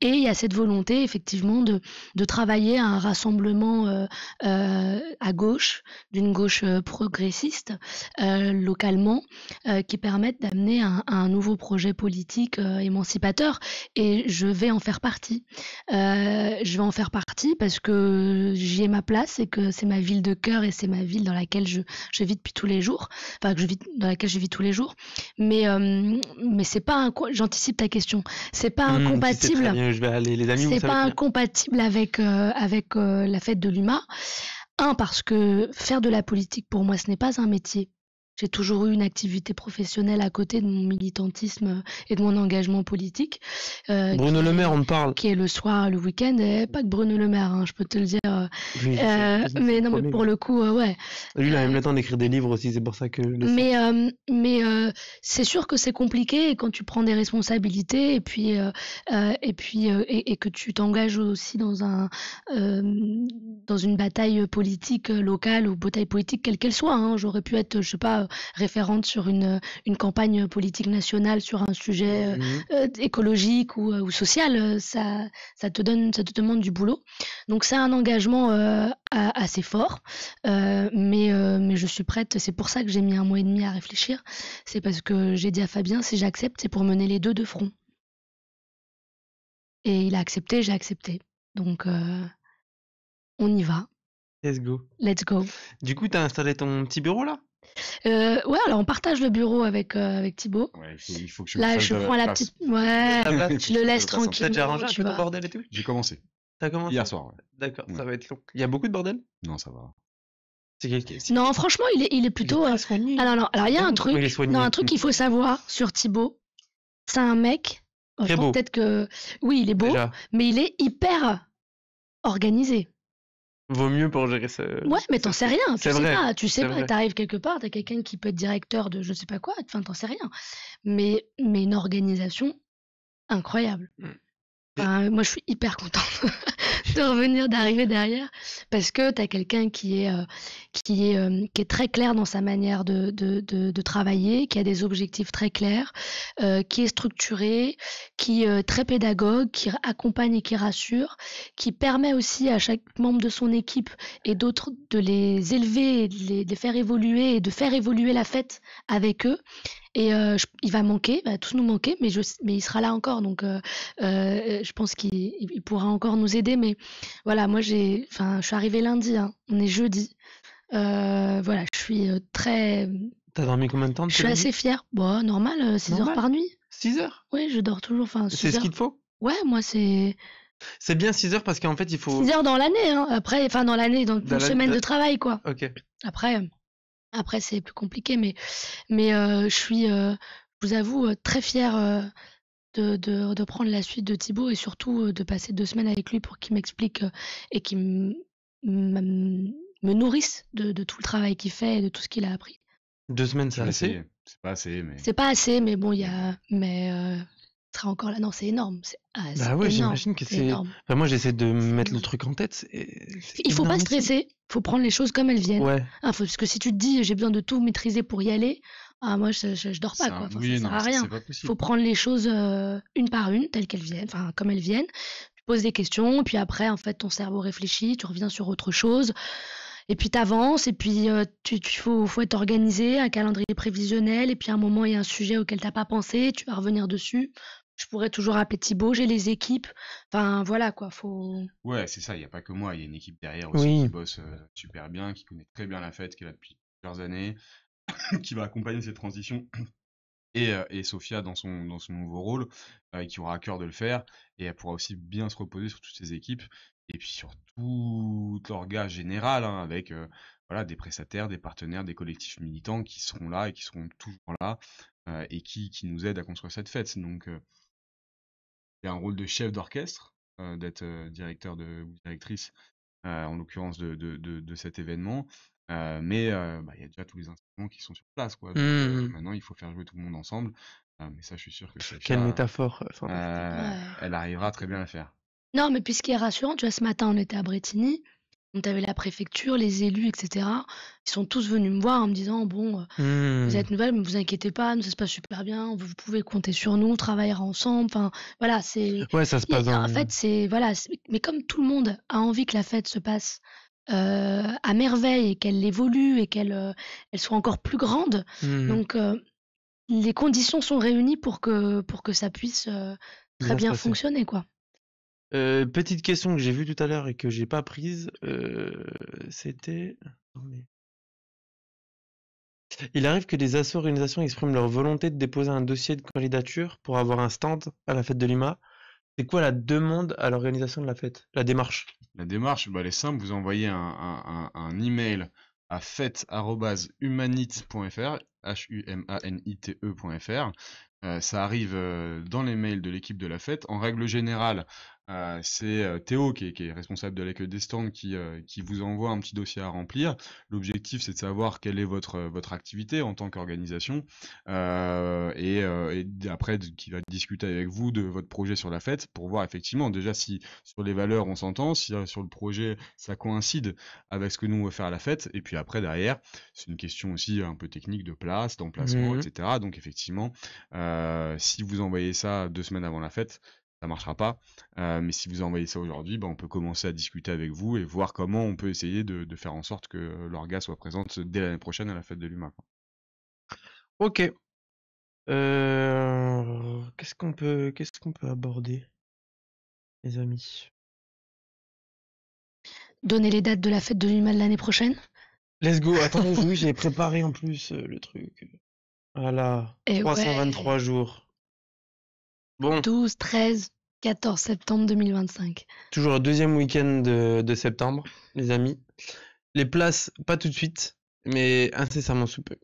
Et il y a cette volonté, effectivement, de, travailler un rassemblement à gauche, d'une gauche progressiste, localement, qui permet d'amener un, nouveau projet politique euh, émancipateur et je vais en faire partie. Euh, je vais en faire partie parce que j'y ai ma place et que c'est ma ville de cœur et c'est ma ville dans laquelle je, vis depuis tous les jours, enfin que je vis dans laquelle je vis tous les jours. Mais euh, mais c'est pas j'anticipe ta question. C'est pas mmh, incompatible. bien, les amis. C'est pas incompatible avec avec la fête de l'UMA. Un parce que faire de la politique pour moi ce n'est pas un métier j'ai toujours eu une activité professionnelle à côté de mon militantisme et de mon engagement politique. Euh, Bruno Le Maire, on parle. Qui est le soir, le week-end, pas de Bruno Le Maire, hein, je peux te le dire. Euh, euh, mais non, mais pour le coup, ouais. Lui, il a même le temps d'écrire des livres aussi, c'est pour ça que. mais mais c'est sûr que c'est compliqué quand tu prends des responsabilités et puis et puis et, que tu t'engages aussi dans un dans une bataille politique locale ou bataille politique quelle qu'elle soit. Hein, j'aurais pu être, je sais pas, référente sur une, une campagne politique nationale sur un sujet euh, mmh euh, écologique ou, euh, ou, social, ça, ça, te donne, ça te demande du boulot. Donc c'est un engagement assez fort, mais, mais je suis prête. C'est pour ça que j'ai mis un mois et demi à réfléchir. C'est parce que j'ai dit à Fabien, si j'accepte, c'est pour mener les deux de front. Et il a accepté, j'ai accepté. Donc, on y va. Let's go. Let's go. Du coup, tu as installé ton petit bureau là euh, ouais, alors on partage le bureau avec, euh, avec Thibaut. Ouais, il faut que je Là, je prends la, petite. Ouais, tu le laisse tranquille. T'as déjà arrangé un peu de bordel et tout J'ai commencé. T'as commencé Hier soir, ouais. D'accord, ça va être long. Il y a beaucoup de bordel Non, ça va. Non, franchement, il est, il est plutôt. Il est euh, soigné. Ah non, non, alors il y a un truc. Non, un truc qu'il faut savoir sur Thibaut. C'est un mec. Très beau. Peut-être que. Oui, il est beau, mais il est hyper organisé vaut mieux pour gérer ça. Ouais, mais t'en sais rien. Tu sais pas. Tu sais quelque part, t'as quelqu'un qui peut être directeur de je sais pas quoi. Enfin, t'en sais rien. Mais, mais une organisation incroyable. Mm. moi, je suis hyper contente de revenir, d'arriver derrière, parce que tu as quelqu'un qui est, euh, qui, est, euh, qui est très clair dans sa manière de, de, de, travailler, qui a des objectifs très clairs, euh, qui est structuré, qui est très pédagogue, qui accompagne et qui rassure, qui permet aussi à chaque membre de son équipe et d'autres de les élever, les, de les faire évoluer et de faire évoluer la fête avec eux. Et euh, il va manquer, il va tous nous manquer, mais, je, mais il sera là encore. Donc, euh, euh, je pense qu'il pourra encore nous aider. Mais voilà, moi, j'ai, enfin, je suis arrivée lundi, hein. on est jeudi. voilà, je suis très. T'as dormi combien de temps Je suis assez fière. Bon, normal, 6 heures par nuit. 6 heures Oui, je dors toujours. C'est ce qu'il faut Ouais, moi, c'est. C'est bien 6 heures parce qu'en fait, il faut. 6 heures dans l'année, hein. Après, enfin, dans l'année, dans, une semaine de travail, quoi. Ok. Après. Après, c'est plus compliqué, mais, mais je suis, je vous avoue, très fière de, de, prendre la suite de Thibaut et surtout de passer deux semaines avec lui pour qu'il m'explique et qu'il me nourrisse de, tout le travail qu'il fait et de tout ce qu'il a appris. Deux semaines, c'est assez C'est pas assez, mais. C'est pas assez, mais bon, il y a. Mais sera encore là. Non, c'est énorme. Ah, bah j'imagine que c'est. moi, j'essaie de mettre le truc en tête. Il faut pas stresser. Faut prendre les choses comme elles viennent. Ah, parce que si tu te dis j'ai besoin de tout maîtriser pour y aller, ah moi je, je, dors pas quoi. ça sert à rien. Il Faut prendre les choses euh, une par une telles qu'elles viennent, enfin comme elles viennent. Tu poses des questions, puis après en fait ton cerveau réfléchit, tu reviens sur autre chose et puis tu avances. et puis il euh, tu, faut, faut, être organisé, un calendrier prévisionnel, et puis à un moment, il y a un sujet auquel t'as pas pensé, tu vas revenir dessus je pourrais toujours appeler Thibaut, j'ai les équipes. Enfin, voilà quoi, faut. Ouais, c'est ça, il n'y a pas que moi, il y a une équipe derrière aussi qui bosse euh, super bien, qui connaît très bien la fête, qui est depuis plusieurs années, qui va accompagner cette transition. Et, euh, et Sophia dans son, dans nouveau rôle, euh, qui aura à cœur de le faire, et elle pourra aussi bien se reposer sur toutes ses équipes, et puis sur tout l'orga général, hein, avec voilà, des prestataires, des partenaires, des collectifs militants qui seront là et qui seront toujours là, et qui, qui nous aident à construire cette fête. Donc, il y a un rôle de chef d'orchestre, euh, d'être euh, directeur de, ou directrice, euh, en l'occurrence, de, cet événement. mais bah, il y a déjà tous les instruments qui sont sur place. Quoi. Mmh. maintenant, il faut faire jouer tout le monde ensemble. mais ça, je suis sûr que Quelle métaphore Elle arrivera très bien à faire. Non, mais puisqu'il est rassurant, tu vois, ce matin, on était à Bretigny. On avait la préfecture, les élus, etc. Ils sont tous venus me voir en me disant Bon, euh, mmh. vous êtes nouvelle, mais vous inquiétez pas, nous, ça se passe super bien, vous pouvez compter sur nous, on travaillera ensemble. Enfin, voilà, c'est. Ouais, ça se En fait, c'est. Voilà, mais comme tout le monde a envie que la fête se passe euh, à merveille et qu'elle évolue et qu'elle euh, elle soit encore plus grande, mmh. donc les conditions sont réunies pour que, pour que ça puisse très bien, bien fonctionner, quoi. Euh, petite question que j'ai vue tout à l'heure et que j'ai pas prise, euh, c'était. Il arrive que des associations expriment leur volonté de déposer un dossier de candidature pour avoir un stand à la fête de Lima. C'est quoi la demande à l'organisation de la fête La démarche La démarche, bah, elle est simple. Vous envoyez un, un, un, email à fête.humanite.fr, H-U-M-A-N-I-T-E.fr. E euh, ça arrive dans les mails de l'équipe de la fête. En règle générale, euh, c'est euh, Théo qui est, responsable de l'accueil des stands euh, qui, vous envoie un petit dossier à remplir. L'objectif c'est de savoir quelle est votre activité en tant qu'organisation et, après qui va discuter avec vous de votre projet sur la fête pour voir effectivement déjà si sur les valeurs on s'entend, si sur le projet ça coïncide avec ce que nous on veut faire à la fête et puis après derrière c'est une question aussi un peu technique de place, d'emplacement, mmh etc. Donc effectivement si vous envoyez ça deux semaines avant la fête ça marchera pas. Euh, mais si vous envoyez ça aujourd'hui, bah, on peut commencer à discuter avec vous et voir comment on peut essayer de, faire en sorte que l'orga soit présente dès l'année prochaine à la fête de l'humain. Ok. Euh, qu'est-ce qu'on peut, qu'est-ce qu'on peut aborder, les amis Donner les dates de la fête de l'humain l'année prochaine. Let's go. Attendez, oui, j'ai préparé en plus euh, le truc. Voilà. Et eh 323 jours. 12, 13, 14 septembre 2025. Toujours le deuxième week-end de, de septembre, les amis. Les places, pas tout de suite, mais incessamment sous peu.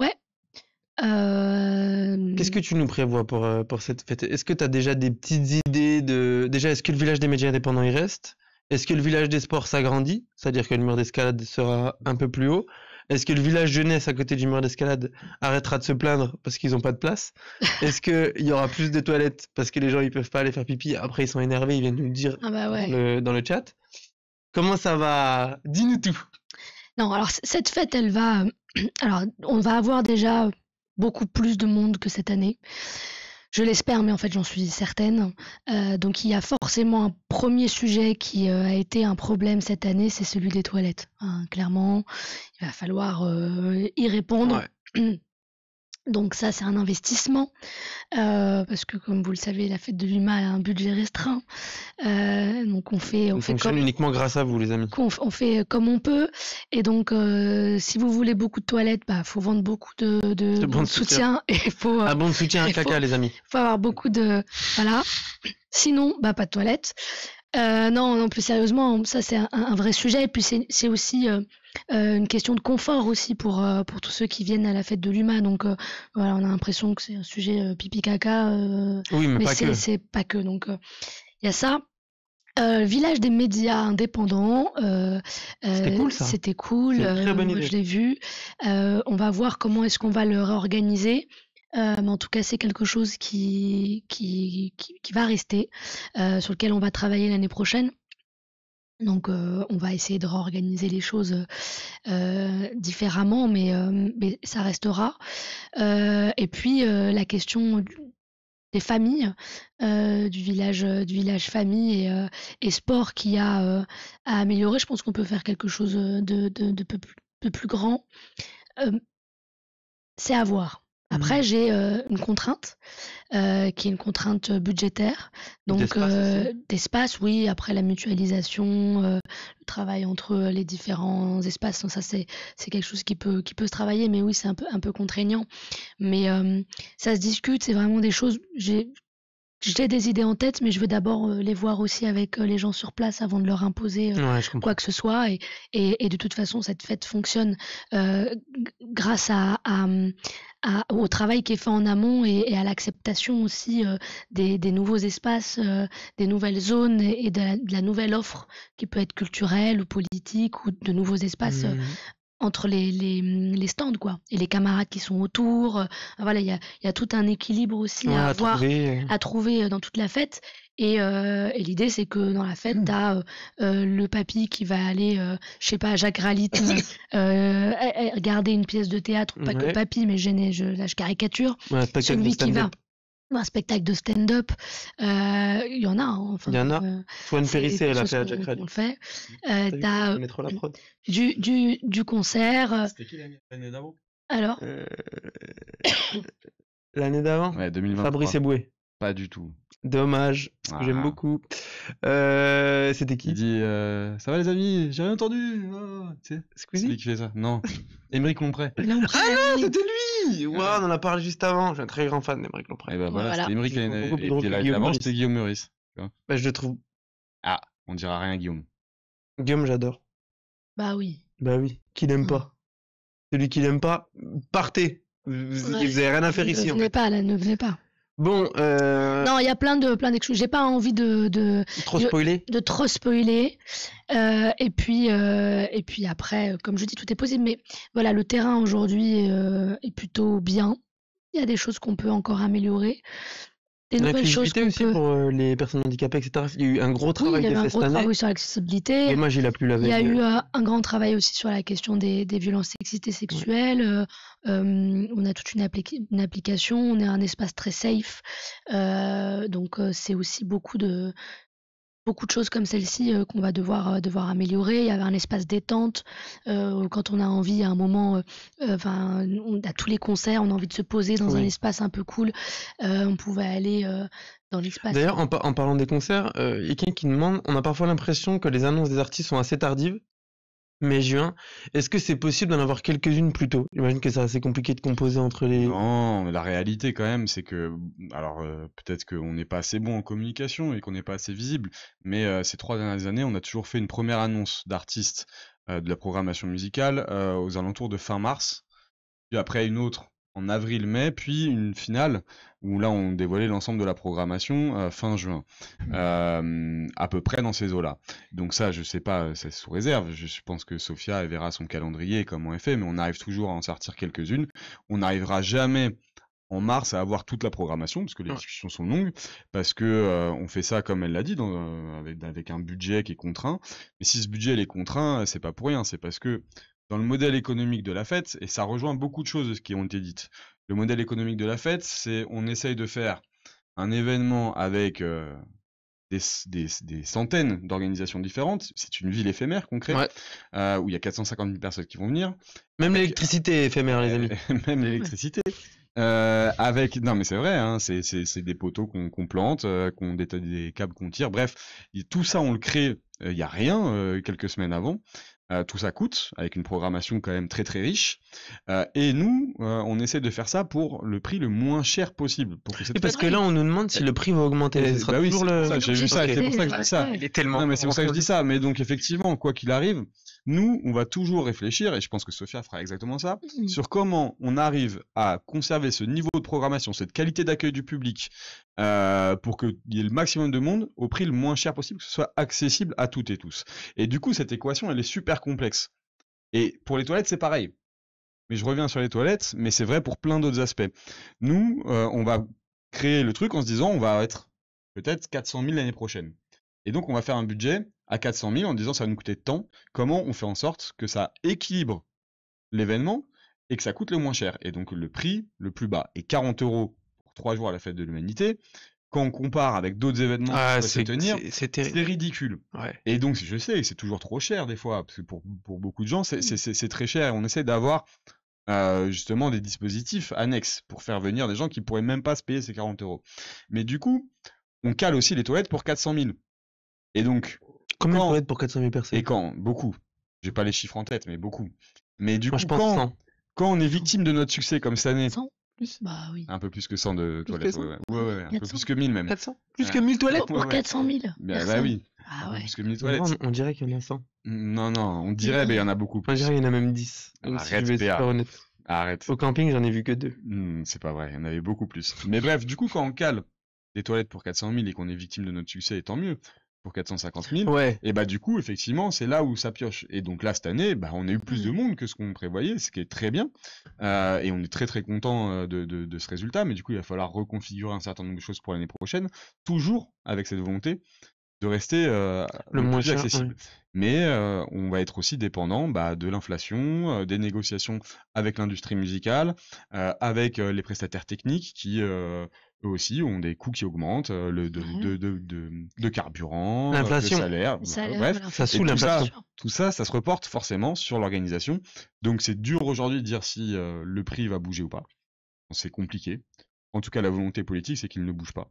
Ouais. Euh, Qu'est-ce que tu nous prévois pour, euh, pour cette fête Est-ce que tu as déjà des petites idées de. Déjà, est-ce que le village des médias indépendants y reste Est-ce que le village des sports s'agrandit C'est-à-dire que le mur d'escalade sera un peu plus haut est-ce que le village jeunesse à côté du mur d'escalade arrêtera de se plaindre parce qu'ils n'ont pas de place Est-ce qu'il y aura plus de toilettes parce que les gens ne peuvent pas aller faire pipi Après ils sont énervés, ils viennent nous dire ah bah dans, le, chat. Comment ça va Dis-nous tout. Non, alors cette fête, elle va. Alors, on va avoir déjà beaucoup plus de monde que cette année. Je l'espère, mais en fait j'en suis certaine. Euh, donc il y a forcément un premier sujet qui euh, a été un problème cette année, c'est celui des toilettes. Hein, clairement, il va falloir euh, y répondre. Donc ça, c'est un investissement, euh, parce que comme vous le savez, la fête de l'UMA a un budget restreint. Euh, donc on fait... On, on fait comme, uniquement grâce à vous, les amis. On, fait euh, comme on peut. Et donc, si vous voulez beaucoup de toilettes, bah faut vendre beaucoup de, de, soutien. Et faut, un bon soutien, un caca, les amis. Il faut avoir beaucoup de... Voilà. Sinon, bah, pas de toilettes. Euh, non, non, plus sérieusement, ça c'est un, vrai sujet. Et puis c'est aussi euh, euh, une question de confort aussi pour, pour tous ceux qui viennent à la fête de l'UMA. Donc voilà, on a l'impression que c'est un sujet pipi caca. mais, mais c'est pas que. Donc il y a ça. village des médias indépendants. c'était cool, C'était Je l'ai vu. on va voir comment est-ce qu'on va le réorganiser. Euh, mais en tout cas, c'est quelque chose qui, qui, qui, va rester, euh, sur lequel on va travailler l'année prochaine. Donc, euh, on va essayer de réorganiser les choses différemment, mais, ça restera. et puis, la question des familles du village du village famille et, et sport qui a à améliorer. Je pense qu'on peut faire quelque chose de, de, de plus grand. c'est à voir. Après, mmh. j'ai euh, une contrainte euh, qui est une contrainte euh, budgétaire, donc d'espace, oui. Après la mutualisation, le travail entre les différents espaces, hein, ça c'est c'est quelque chose qui peut qui peut se travailler, mais oui, c'est un peu un peu contraignant. Mais ça se discute, c'est vraiment des choses j'ai des idées en tête, mais je veux d'abord euh, les voir aussi avec euh, les gens sur place avant de leur imposer euh, quoi que ce soit. Et, de toute façon, cette fête fonctionne grâce au travail qui est fait en amont et, à l'acceptation aussi des, nouveaux espaces, des nouvelles zones et de la, nouvelle offre qui peut être culturelle ou politique ou de nouveaux espaces mmh entre les, les, stands quoi et les camarades qui sont autour euh, voilà il y a, y a, tout un équilibre aussi à, trouver. à trouver euh, dans toute la fête euh, et, l'idée, c'est que dans la fête, hmm. t'as le papy qui va aller, je sais pas, Jacques Ralit, eh, eh, regarder une pièce de théâtre, pas que papy, mais je, je, caricature. celui qui va un spectacle de stand-up, euh, il y en a. Hein, enfin, il y en a. Euh, Swan Périssé, elle a fait à Jack Red. On le fait. Euh, euh, prod. du, du, du concert. Euh, C'était qui l'année d'avant Alors L'année d'avant ouais, Fabrice Eboué. Pas du tout. Dommage, parce que j'aime ah. beaucoup. Euh, c'était qui Il dit euh, Ça va les amis J'ai rien entendu ah, C'est lui qui fait ça Non. Émeric Lompré. Ah non, c'était lui On en a parlé juste avant. j'ai un très grand fan d'Émeric Lompré. Et eh bah ben, voilà, c'était Émeric euh, et, et, la, c'était Guillaume Meurice. Bah, je le trouve. Ah, on dira rien à Guillaume. Guillaume, j'adore. Bah oui. Bah oui, qui n'aime mm. pas. Celui qui n'aime pas, partez. Vous n'avez rien à faire ici. Ne venez pas, là, ne venez pas. Bon. Euh, non, il y a plein de plein n'ai J'ai pas envie de, de trop spoiler. Euh, et puis euh, et puis après, comme je dis, tout est possible. Mais voilà, le terrain aujourd'hui est plutôt bien. Il y a des choses qu'on peut encore améliorer des nouvelles choses. aussi pour euh, les personnes handicapées, etc. Il y a eu un gros travail oui, il y a un gros travail sur l'accessibilité. Dommage, il a plus la veille. Il y a eu euh, un grand travail aussi sur la question des, des violences sexistes et sexuelles. Euh, euh, on a toute une, appli une, application, on est un espace très safe. Euh, donc, c'est aussi beaucoup de, beaucoup de choses comme celle-ci euh, qu'on va devoir euh, devoir améliorer. Il y avait un espace détente euh, quand on a envie à un moment, enfin à tous les concerts, on a envie de se poser dans un espace un peu cool. on pouvait aller dans l'espace. D'ailleurs, en, en, parlant des concerts, il y a quelqu'un qui demande, on a parfois l'impression que les annonces des artistes sont assez tardives mais juin Est-ce que c'est possible d'en avoir quelques-unes plus tôt J'imagine que c'est assez compliqué de composer entre les... Non, la réalité quand même, c'est que... Mm, alors euh, peut-être qu'on n'est pas assez bon en communication et qu'on n'est pas assez visible, mais euh, ces trois dernières années, on a toujours fait une première annonce d'artistes euh, de la programmation musicale aux alentours de fin mars, puis après une autre en avril-mai, puis une finale où là on dévoilait l'ensemble de la programmation euh, fin juin, mmh. euh, à peu près dans ces eaux-là. Donc ça, je sais pas, euh, c'est sous réserve. Je pense que Sofia verra son calendrier comment est fait, mais on arrive toujours à en sortir quelques-unes. On n'arrivera jamais en mars à avoir toute la programmation parce que les discussions sont longues parce que on fait ça comme elle l'a dit avec, un budget qui est contraint mais si ce budget est contraint c'est pas pour rien c'est parce que dans le modèle économique de la fête, et ça rejoint beaucoup de choses qui ont été dites. Le modèle économique de la fête, c'est on essaye de faire un événement avec euh, des, centaines d'organisations différentes. C'est une ville éphémère concrète euh, où il y a 450 000 personnes qui vont venir. Même l'électricité éphémère, les amis. Même l'électricité. Euh, avec non mais c'est vrai hein, c'est des poteaux qu'on plante qu'on des, des câbles qu'on tire bref tout ça on le crée il n'y y a rien quelques semaines avant euh, tout ça coûte, avec une programmation quand même très très riche. Euh, et nous, euh, on essaie de faire ça pour le prix le moins cher possible. parce que là, on nous demande si le prix va augmenter. Eh, bah J'ai vu ça, c'est pour ça que je dis ça. tellement. Non, mais c'est pour ça que je dis ça. Mais donc effectivement, quoi qu'il arrive, nous, on va toujours réfléchir, et je pense que Sophia fera exactement ça, mm. sur comment on arrive à conserver ce niveau de programmation, cette qualité d'accueil du public, euh, pour qu'il y ait le maximum de monde au prix le moins cher possible, que ce soit accessible à toutes et tous. Et du coup, cette équation, elle est super complexe. Et pour les toilettes, c'est pareil. Mais je reviens sur les toilettes, mais c'est vrai pour plein d'autres aspects. Nous, euh, on va créer le truc en se disant, on va être peut-être 400 000 l'année prochaine. Et donc, on va faire un budget à 400 000 en disant ça va nous coûter tant, comment on fait en sorte que ça équilibre l'événement et que ça coûte le moins cher. Et donc le prix le plus bas est 40 euros pour trois jours à la fête de l'humanité. Quand on compare avec d'autres événements à ah, se tenir, c'est ridicule. Et donc je sais, c'est toujours trop cher des fois, parce que pour, beaucoup de gens, c'est mmh. très cher. on essaie d'avoir euh, justement des dispositifs annexes pour faire venir des gens qui pourraient même pas se payer ces 40 euros. Mais du coup, on cale aussi les toilettes pour 400 000. Et donc, Combien quand... être pour 400 000 personnes Et quand Beaucoup. J'ai pas les chiffres en tête, mais beaucoup. Mais du coup, quand, on est victime de notre succès comme cette année. 100 plus bah, oui. Un peu plus que 100 de toilettes. Ouais, ouais, un peu plus que 1000 même. Plus que 1000 toilettes Pour, 400 000. Bah, bah, oui. Ah ouais. Plus que 1000 bah, bah ah toilettes. on dirait qu'il y en a 100. Non, non, on dirait, mais il y en a beaucoup plus. On dirait qu'il y en a même 10. arrête, si Arrête. Au camping, j'en ai vu que 2. Hmm, c'est pas vrai, il y en avait beaucoup plus. Mais bref, du coup, quand on cale des toilettes pour 400 000 et qu'on est victime de notre succès, tant mieux pour 450 000. Ouais. Et bah du coup, effectivement, c'est là où ça pioche. Et donc là, cette année, bah, on a eu plus mm. de monde que ce qu'on prévoyait, ce qui est très bien. Euh, et on est très très content euh, de, de, ce résultat. Mais du coup, il va falloir reconfigurer un certain nombre de choses pour l'année prochaine, toujours avec cette volonté de rester euh, le moins accessible. Mais on va être aussi dépendant bah, de l'inflation, des négociations avec l'industrie musicale, avec les prestataires techniques qui aussi ont des coûts qui augmentent, euh, le de, de, carburant, euh, l'inflation, bref, ça sous l'inflation. Tout, ça, ça se reporte forcément sur l'organisation. Donc c'est dur aujourd'hui de dire si euh, le prix va bouger ou pas. C'est compliqué. En tout cas, la volonté politique, c'est qu'il ne bouge pas.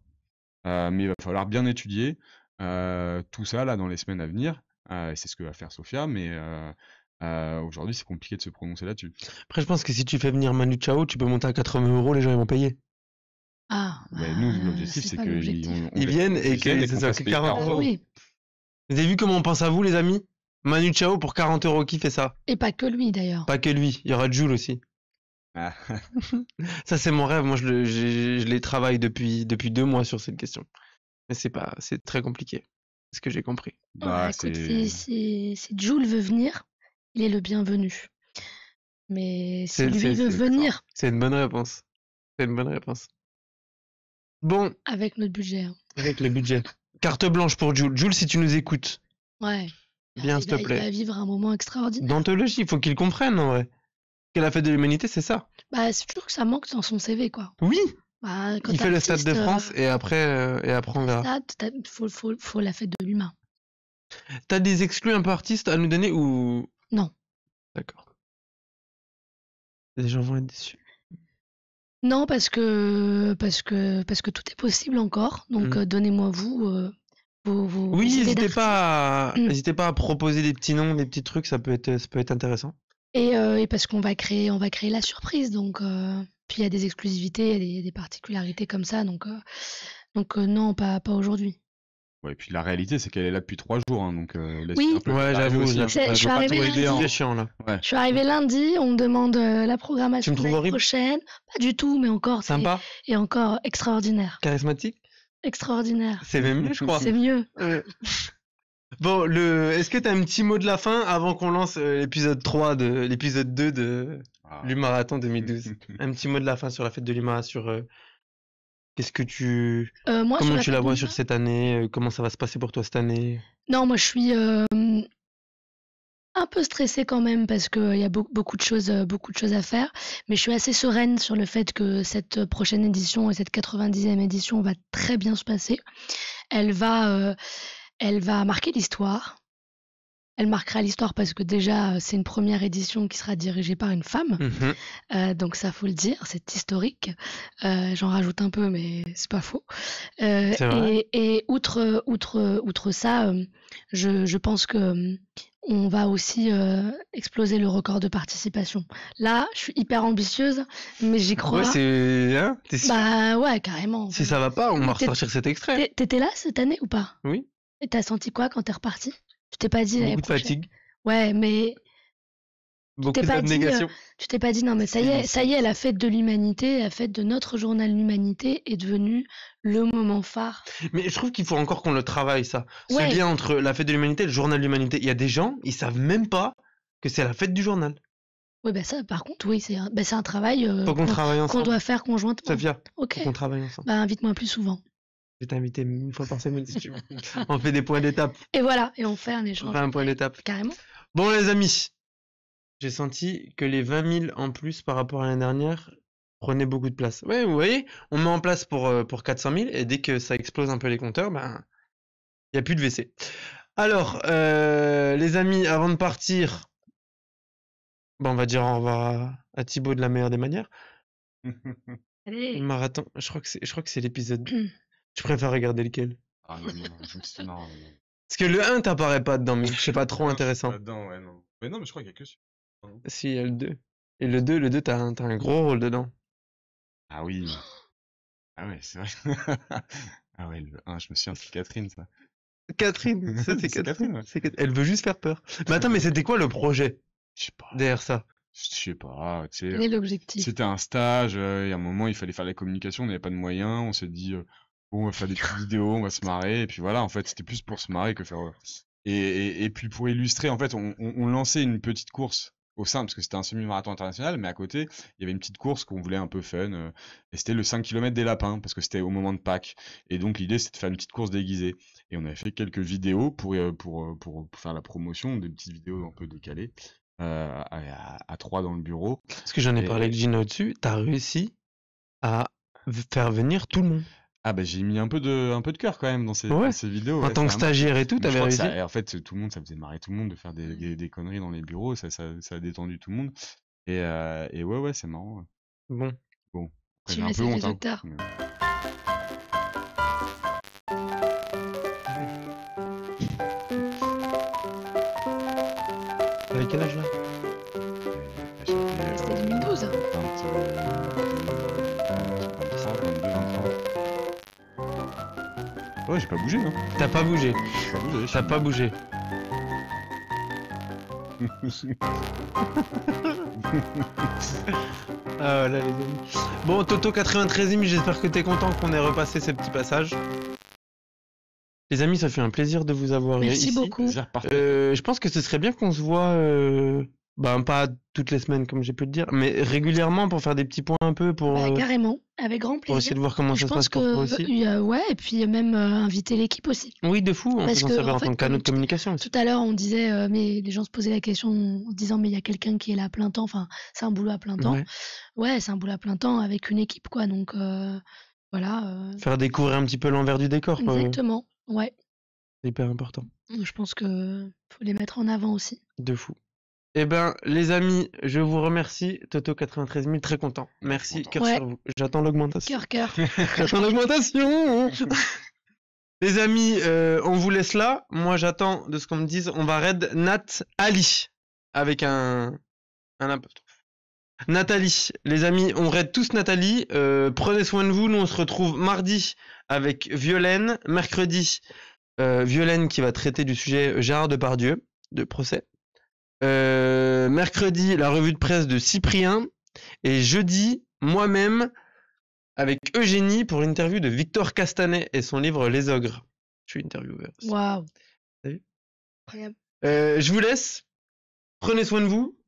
mais il va falloir bien étudier tout ça là dans les semaines à venir. c'est ce que va faire Sofia, mais Aujourd'hui, c'est compliqué de se prononcer là-dessus. Après, je pense que si tu fais venir Manu Chao, tu peux monter à 80 euros, les gens ils vont payer nous, ah, l'objectif, c'est qu'ils viennent et que qu 40 euros. Vous avez vu comment on pense à vous, les amis Manu Chao pour 40 euros, qui fait ça Et pas que lui, d'ailleurs. Pas que lui, il y aura Jules aussi. Ah. ça, c'est mon rêve. Moi, je, je, les travaille depuis, depuis deux mois sur cette question. Mais c'est pas, c'est très compliqué. C'est ce que j'ai compris. Oh, bah, bah, si, Jules veut venir, il est le bienvenu. Mais si lui veut venir. C'est une bonne réponse. C'est une bonne réponse. Bon. Avec notre budget. Hein. Avec le budget. Carte blanche pour Jules. Jules, si tu nous écoutes, Ouais. Bien, s'il te plaît. Il va vivre un moment extraordinaire. d'anthologie, il faut qu'il comprenne en vrai. Que la fête de l'humanité, c'est ça. Bah, c'est toujours que ça manque dans son CV, quoi. Oui, Bah, quand il fait le Stade de France euh, et après, euh, et après on faut, faut la fête de l'humain. T'as des exclus un peu artistes à nous donner ou. Non. D'accord. Les gens vont être déçus. Non, parce que, parce, que, parce que tout est possible encore. Donc, mmh. euh, donnez-moi vous. Euh, vos, vos oui, n'hésitez pas, à, mmh. pas à proposer des petits noms, des petits trucs, ça peut être, ça peut être intéressant. Et, euh, et parce qu'on va créer, on va créer la surprise, donc puis il y a des exclusivités, il des, particularités comme ça, donc donc non, pas pas aujourd'hui. Ouais, et puis la réalité, c'est qu'elle est là depuis trois jours, hein, donc euh, oui. Ouais, j'avoue, je, suis arrivé hein. Je suis arrivé lundi, on me demande euh, la programmation de prochaine. Pas du tout, mais encore. Sympa. Et encore extraordinaire. Charismatique. Extraordinaire. C'est même mieux, je crois. C'est mieux. Bon, le... est-ce que tu as un petit mot de la fin avant qu'on lance euh, l'épisode 3 de l'épisode 2 de ah. l'Umarathon 2012 Un petit mot de la fin sur la fête de l'Umarathon sur quest que tu. Euh, comment tu la vois sur cette année euh, Comment ça va se passer pour toi cette année Non, moi je suis euh, un peu stressée quand même parce qu'il y a beaucoup, de choses, beaucoup de choses à faire. Mais je suis assez sereine sur le fait que cette prochaine édition et cette 90e édition va très bien se passer. Elle va, elle va marquer l'histoire. Elle marquera l'histoire parce que déjà, c'est une première édition qui sera dirigée par une femme. Mhm. Euh, donc ça, faut le dire, c'est historique. Euh, j'en rajoute un peu, mais c'est pas faux. Euh, et, outre, outre, outre ça, je, pense que on va aussi exploser le record de participation. Là, je suis hyper ambitieuse, mais j'y crois. Ouais, c'est. Hein, bah ouais, carrément. Si ça va pas, on va ressortir cet extrait. T'étais là cette année ou pas Oui. Et t'as senti quoi quand t'es reparti tu t'es pas dit eh, De fatigue. Ouais, mais. Beaucoup tu t'es pas, dit, euh, tu t'es pas dit non mais ça y est, ça y est, la fête de l'humanité, la fête de notre journal l'humanité est devenue le moment phare. Mais je trouve qu'il faut encore qu'on le travaille ça. Ce lien entre la fête de l'humanité et le journal de l'humanité. Il y a des gens, ils savent même pas que c'est la fête du journal. Oui, bah ça, par contre, oui, c'est un, bah travail euh, qu'on, doit faire conjointement. Sophia, ok. travaille ensemble. Bah, invite-moi plus souvent. Je vais t'inviter une fois par semaine si tu veux. on fait des points d'étape. Et voilà, et on fait un échange. On fait un point d'étape. Carrément. Bon, les amis, j'ai senti que les 20 000 en plus par rapport à l'année dernière prenaient beaucoup de place. Oui, vous voyez, on met en place pour, 400 euh, 000 et dès que ça explose un peu les compteurs, ben, il n'y a plus de WC. Alors, euh, les amis, avant de partir, ben, on va dire au revoir à, Thibaut de la meilleure des manières. Allez. Marathon, je crois que c'est l'épisode Tu préfères regarder lequel Ah non, non, non, non, Parce que le 1 t'apparaît pas dedans, mais c'est pas trop intéressant. dedans, ouais, non. Mais non, mais je crois qu'il y a que celui hein. Si, il y a le 2. Et le 2, le 2, t'as un, un gros rôle dedans. Ah oui. Ah ouais, c'est vrai. ah ouais, le 1, je me souviens, c'est Catherine, ça. Catherine, ça c'est Catherine Elle veut juste faire peur. Mais attends, mais c'était quoi le projet Je sais pas. Derrière ça je sais pas, tu sais. Quel est l'objectif C'était un stage, il y a un moment, il fallait faire la communication, on n'avait pas de moyens, on s'est dit, euh, on va faire des vidéos, on va se marrer, et puis voilà, en fait, c'était plus pour se marrer que faire. Euh, et, puis pour illustrer, en fait, on, lançait une petite course au sein, parce que c'était un semi-marathon international, mais à côté, il y avait une petite course qu'on voulait un peu fun, euh, et c'était le 5 km des lapins, parce que c'était au moment de Pâques, et donc l'idée c'était de faire une petite course déguisée. Et on avait fait quelques vidéos pour, euh, pour, pour, faire la promotion, des petites vidéos un peu décalées, à, trois dans le bureau. Parce que j'en ai parlé avec Gino au-dessus, t'as réussi à faire venir tout le monde. Ah bah j'ai mis un peu de un peu de cœur quand même dans ces, vidéos. En tant que stagiaire et tout, t'avais réussi. en fait, tout le monde, ça faisait marrer tout le monde de faire des, des, conneries dans les bureaux, ça, ça, ça, a détendu tout le monde. Et, euh, et ouais, ouais, c'est marrant. Bon. Bon. Tu un peu honte. Hein, T'avais quel âge là euh, euh, C'était 2012. 20, Ouais, j'ai pas bougé, non hein. T'as pas bougé. T'as pas bougé. ah, les Bon, Toto 93 j'espère que t'es content qu'on ait repassé ces petits passages. Les amis, ça fait un plaisir de vous avoir Merci beaucoup. Euh, je pense que ce serait bien qu'on se voit euh, ben, pas toutes les semaines comme j'ai pu le dire, mais régulièrement pour faire des petits points un peu pour. Euh, carrément, avec grand plaisir. Pour essayer de voir comment ça se passe pour toi aussi. ouais, et puis même euh, inviter l'équipe aussi. Oui, de fou, ben, en, tant que de communication Tout à l'heure, on disait, euh, mais les gens se posaient la question en disant, mais il y a quelqu'un qui est là à plein temps, enfin, c'est un boulot à plein temps. Ouais, c'est un boulot à plein temps avec une équipe, quoi, donc voilà. Faire découvrir un petit peu l'envers du décor, quoi. Exactement, ouais. C'est hyper important. Je pense que faut les mettre en avant aussi. De fou. Eh ben, les amis, je vous remercie. Toto 93 000, très content. Merci, cœur sur vous. J'attends l'augmentation. Cœur, cœur. j'attends l'augmentation. les amis, euh, on vous laisse là. Moi, j'attends de ce qu'on me dise. On va raid Nat Ali avec un un apostrophe. Nathalie, les amis, on raid tous Nathalie. Euh, prenez soin de vous. Nous, on se retrouve mardi avec Violaine, mercredi. Euh, Violaine qui va traiter du sujet Gérard Depardieu de procès. Euh, mercredi, la revue de presse de Cyprien. Et jeudi, moi-même, avec Eugénie pour l'interview de Victor Castanet et son livre Les Ogres. Je suis Waouh. salut incroyable. Euh, je vous laisse. Prenez soin de vous.